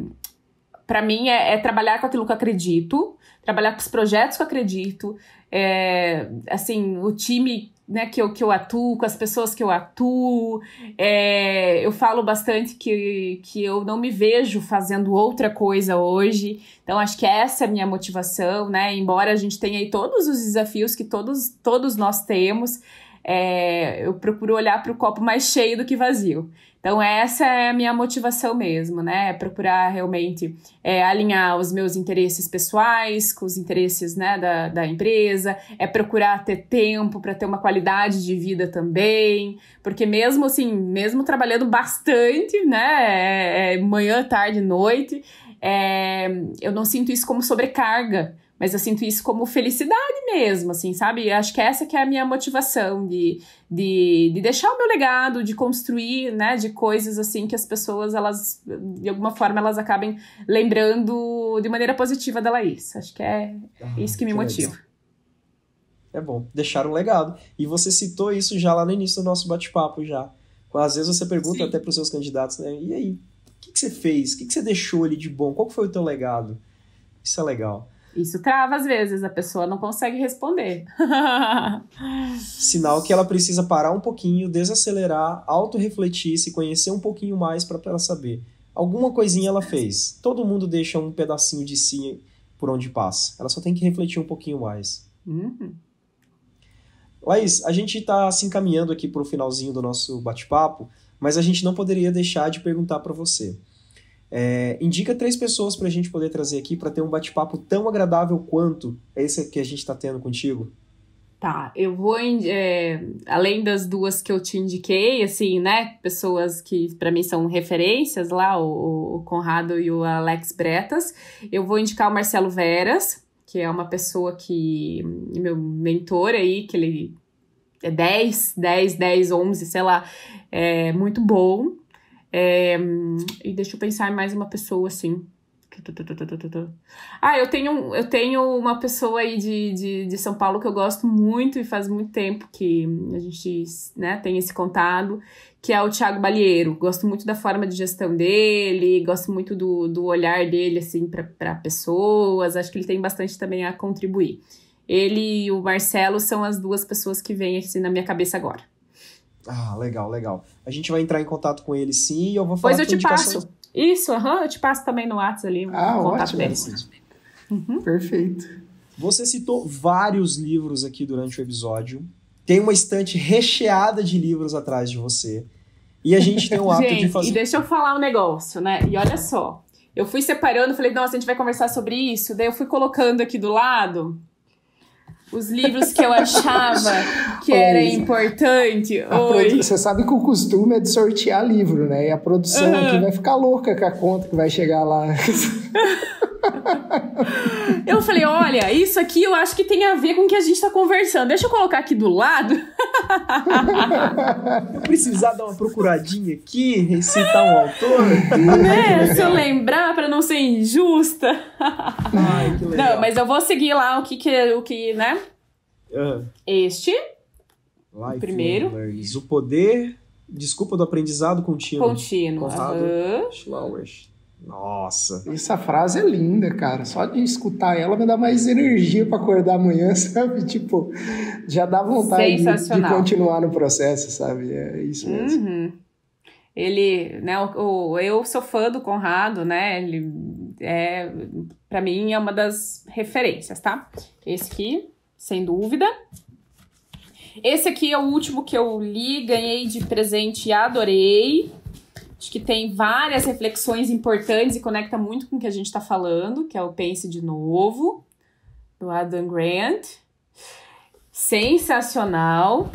para mim é, é, trabalhar com aquilo que eu acredito, trabalhar com os projetos que eu acredito, é, assim, o time né, que, eu, que eu atuo, com as pessoas que eu atuo. É, eu falo bastante que, que eu não me vejo fazendo outra coisa hoje. Então, acho que essa é a minha motivação, né? Embora a gente tenha aí todos os desafios que todos, todos nós temos é, eu procuro olhar para o copo mais cheio do que vazio. Então, essa é a minha motivação mesmo, né? É procurar realmente é, alinhar os meus interesses pessoais com os interesses né, da, da empresa, é procurar ter tempo para ter uma qualidade de vida também, porque mesmo assim, mesmo trabalhando bastante, né? É, é manhã, tarde, noite, é, eu não sinto isso como sobrecarga mas eu sinto isso como felicidade mesmo, assim, sabe? Eu acho que essa que é a minha motivação de, de, de deixar o meu legado, de construir, né, de coisas assim que as pessoas, elas, de alguma forma, elas acabem lembrando de maneira positiva da Laís. Acho que é ah, isso que me motiva. É é bom deixar um legado. E você citou isso já lá no início do nosso bate-papo já. Às vezes você pergunta Sim. até para os seus candidatos, né? E aí, o que, que você fez? O que, que você deixou ali de bom? Qual foi o teu legado? Isso é legal. Isso trava às vezes, a pessoa não consegue responder. Sinal que ela precisa parar um pouquinho, desacelerar, autorrefletir, se conhecer um pouquinho mais para ela saber. Alguma coisinha ela fez. Todo mundo deixa um pedacinho de si por onde passa. Ela só tem que refletir um pouquinho mais. Uhum. Laís, a gente está se encaminhando aqui para o finalzinho do nosso bate-papo, mas a gente não poderia deixar de perguntar para você. É, indica três pessoas para a gente poder trazer aqui para ter um bate-papo tão agradável quanto esse que a gente está tendo contigo. Tá, eu vou é, além das duas que eu te indiquei, assim, né? Pessoas que para mim são referências lá, o, o Conrado e o Alex Bretas. Eu vou indicar o Marcelo Veras, que é uma pessoa que meu mentor aí, que ele é 10, 10, 10, 11, sei lá, é muito bom é, e deixa eu pensar em mais uma pessoa assim. Ah, eu tenho, eu tenho uma pessoa aí de, de, de São Paulo que eu gosto muito e faz muito tempo que a gente né, tem esse contato, que é o Thiago Balieiro. Gosto muito da forma de gestão dele, gosto muito do, do olhar dele assim para pessoas, acho que ele tem bastante também a contribuir. Ele e o Marcelo são as duas pessoas que vêm assim, na minha cabeça agora. Ah, legal, legal. A gente vai entrar em contato com ele sim e eu vou falar Pois eu te passo. Isso, aham, uhum, eu te passo também no WhatsApp ali. Ah, ótimo. Uhum. Perfeito. Você citou vários livros aqui durante o episódio. Tem uma estante recheada de livros atrás de você. E a gente tem o hábito gente, de fazer. E deixa eu falar um negócio, né? E olha só. Eu fui separando, falei, nossa, a gente vai conversar sobre isso. Daí eu fui colocando aqui do lado os livros que eu achava que era importante. Oi. Você sabe que o costume é de sortear livro, né? E a produção uhum. aqui vai ficar louca com a conta que vai chegar lá. eu falei, olha, isso aqui eu acho que tem a ver com o que a gente está conversando. Deixa eu colocar aqui do lado. Vou precisar dar uma procuradinha aqui, recitar um autor. Né? Se eu lembrar, para não ser injusta. Ai, que legal. Não, mas eu vou seguir lá o que, que o que né? Uh. Este. Life primeiro. O poder... Desculpa do aprendizado contínuo. Contínuo. Conrado Schlauer. Nossa. Essa frase é linda, cara. Só de escutar ela me dá mais energia para acordar amanhã, sabe? Tipo, já dá vontade de, de, continuar no processo, sabe? É isso mesmo. Uhum. Ele, né, o, o, eu sou fã do Conrado, né? Ele é, para mim é uma das referências, tá? Esse aqui, sem dúvida. Esse aqui é o último que eu li, ganhei de presente e adorei. Acho que tem várias reflexões importantes e conecta muito com o que a gente está falando, que é o Pense de Novo, do Adam Grant. Sensacional.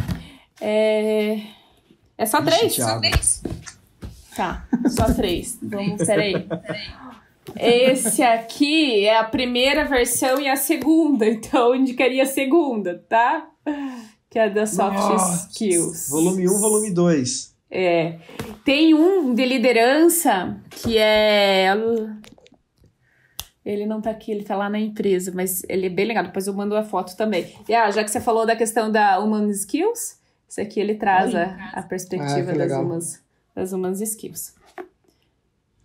É, é só três? Só três. Tá, só três. Vamos, peraí. Esse aqui é a primeira versão e a segunda, então eu indicaria a segunda, tá? Que é da Soft Nossa. Skills. Volume 1, um, volume 2. É. Tem um de liderança que é. Ele não tá aqui, ele tá lá na empresa, mas ele é bem legal. Depois eu mando a foto também. E ah, já que você falou da questão da Human Skills, isso aqui ele traz Oi, a, a, perspectiva ah, das, humanas, das Human Skills.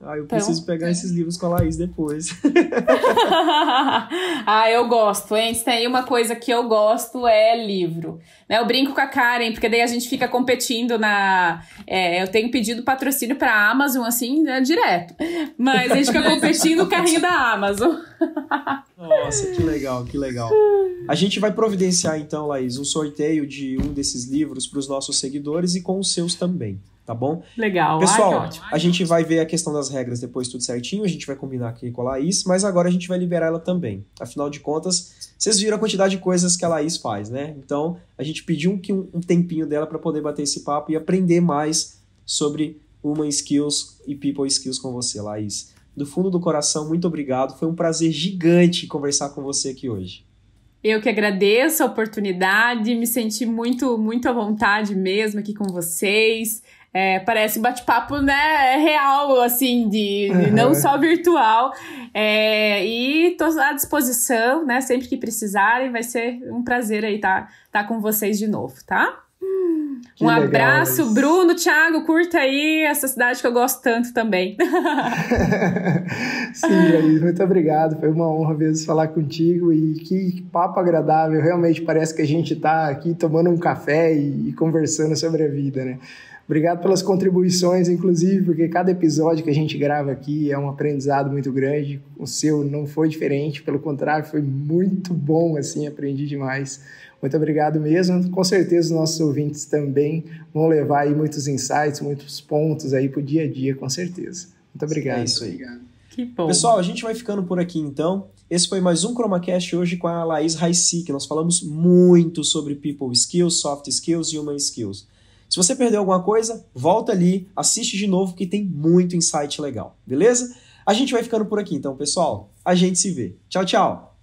Ah, eu então... preciso pegar esses livros com a Laís depois. ah, eu gosto, hein? Se tem uma coisa que eu gosto é livro. Né, eu brinco com a Karen, porque daí a gente fica competindo na. É, eu tenho pedido patrocínio para a Amazon, assim, né, direto. Mas a gente fica competindo o carrinho da Amazon. Nossa, que legal, que legal. A gente vai providenciar, então, Laís, um sorteio de um desses livros para os nossos seguidores e com os seus também tá bom? Legal. Pessoal, Ai, a gente vai ver a questão das regras depois tudo certinho, a gente vai combinar aqui com a Laís, mas agora a gente vai liberar ela também. Afinal de contas, vocês viram a quantidade de coisas que a Laís faz, né? Então, a gente pediu um, um tempinho dela para poder bater esse papo e aprender mais sobre Human Skills e People Skills com você, Laís. Do fundo do coração, muito obrigado. Foi um prazer gigante conversar com você aqui hoje. Eu que agradeço a oportunidade, me senti muito, muito à vontade mesmo aqui com vocês. É, parece bate-papo, né, é real, assim, de, uhum. de não só virtual. É, e tô à disposição, né, sempre que precisarem, vai ser um prazer aí estar tá, tá com vocês de novo, tá? Que um abraço, Bruno, Thiago, curta aí essa cidade que eu gosto tanto também. Sim, Jair, muito obrigado. Foi uma honra mesmo falar contigo e que papo agradável. Realmente parece que a gente está aqui tomando um café e, e conversando sobre a vida, né? Obrigado pelas contribuições, inclusive, porque cada episódio que a gente grava aqui é um aprendizado muito grande. O seu não foi diferente, pelo contrário, foi muito bom, assim, aprendi demais. Muito obrigado mesmo. Com certeza os nossos ouvintes também vão levar aí muitos insights, muitos pontos aí para o dia a dia, com certeza. Muito é obrigado. É isso aí. Que bom. Pessoal, a gente vai ficando por aqui então. Esse foi mais um ChromaCast hoje com a Laís Raisi, que nós falamos muito sobre People Skills, Soft Skills e Human Skills. Se você perdeu alguma coisa, volta ali, assiste de novo que tem muito insight legal, beleza? A gente vai ficando por aqui então, pessoal. A gente se vê. Tchau, tchau.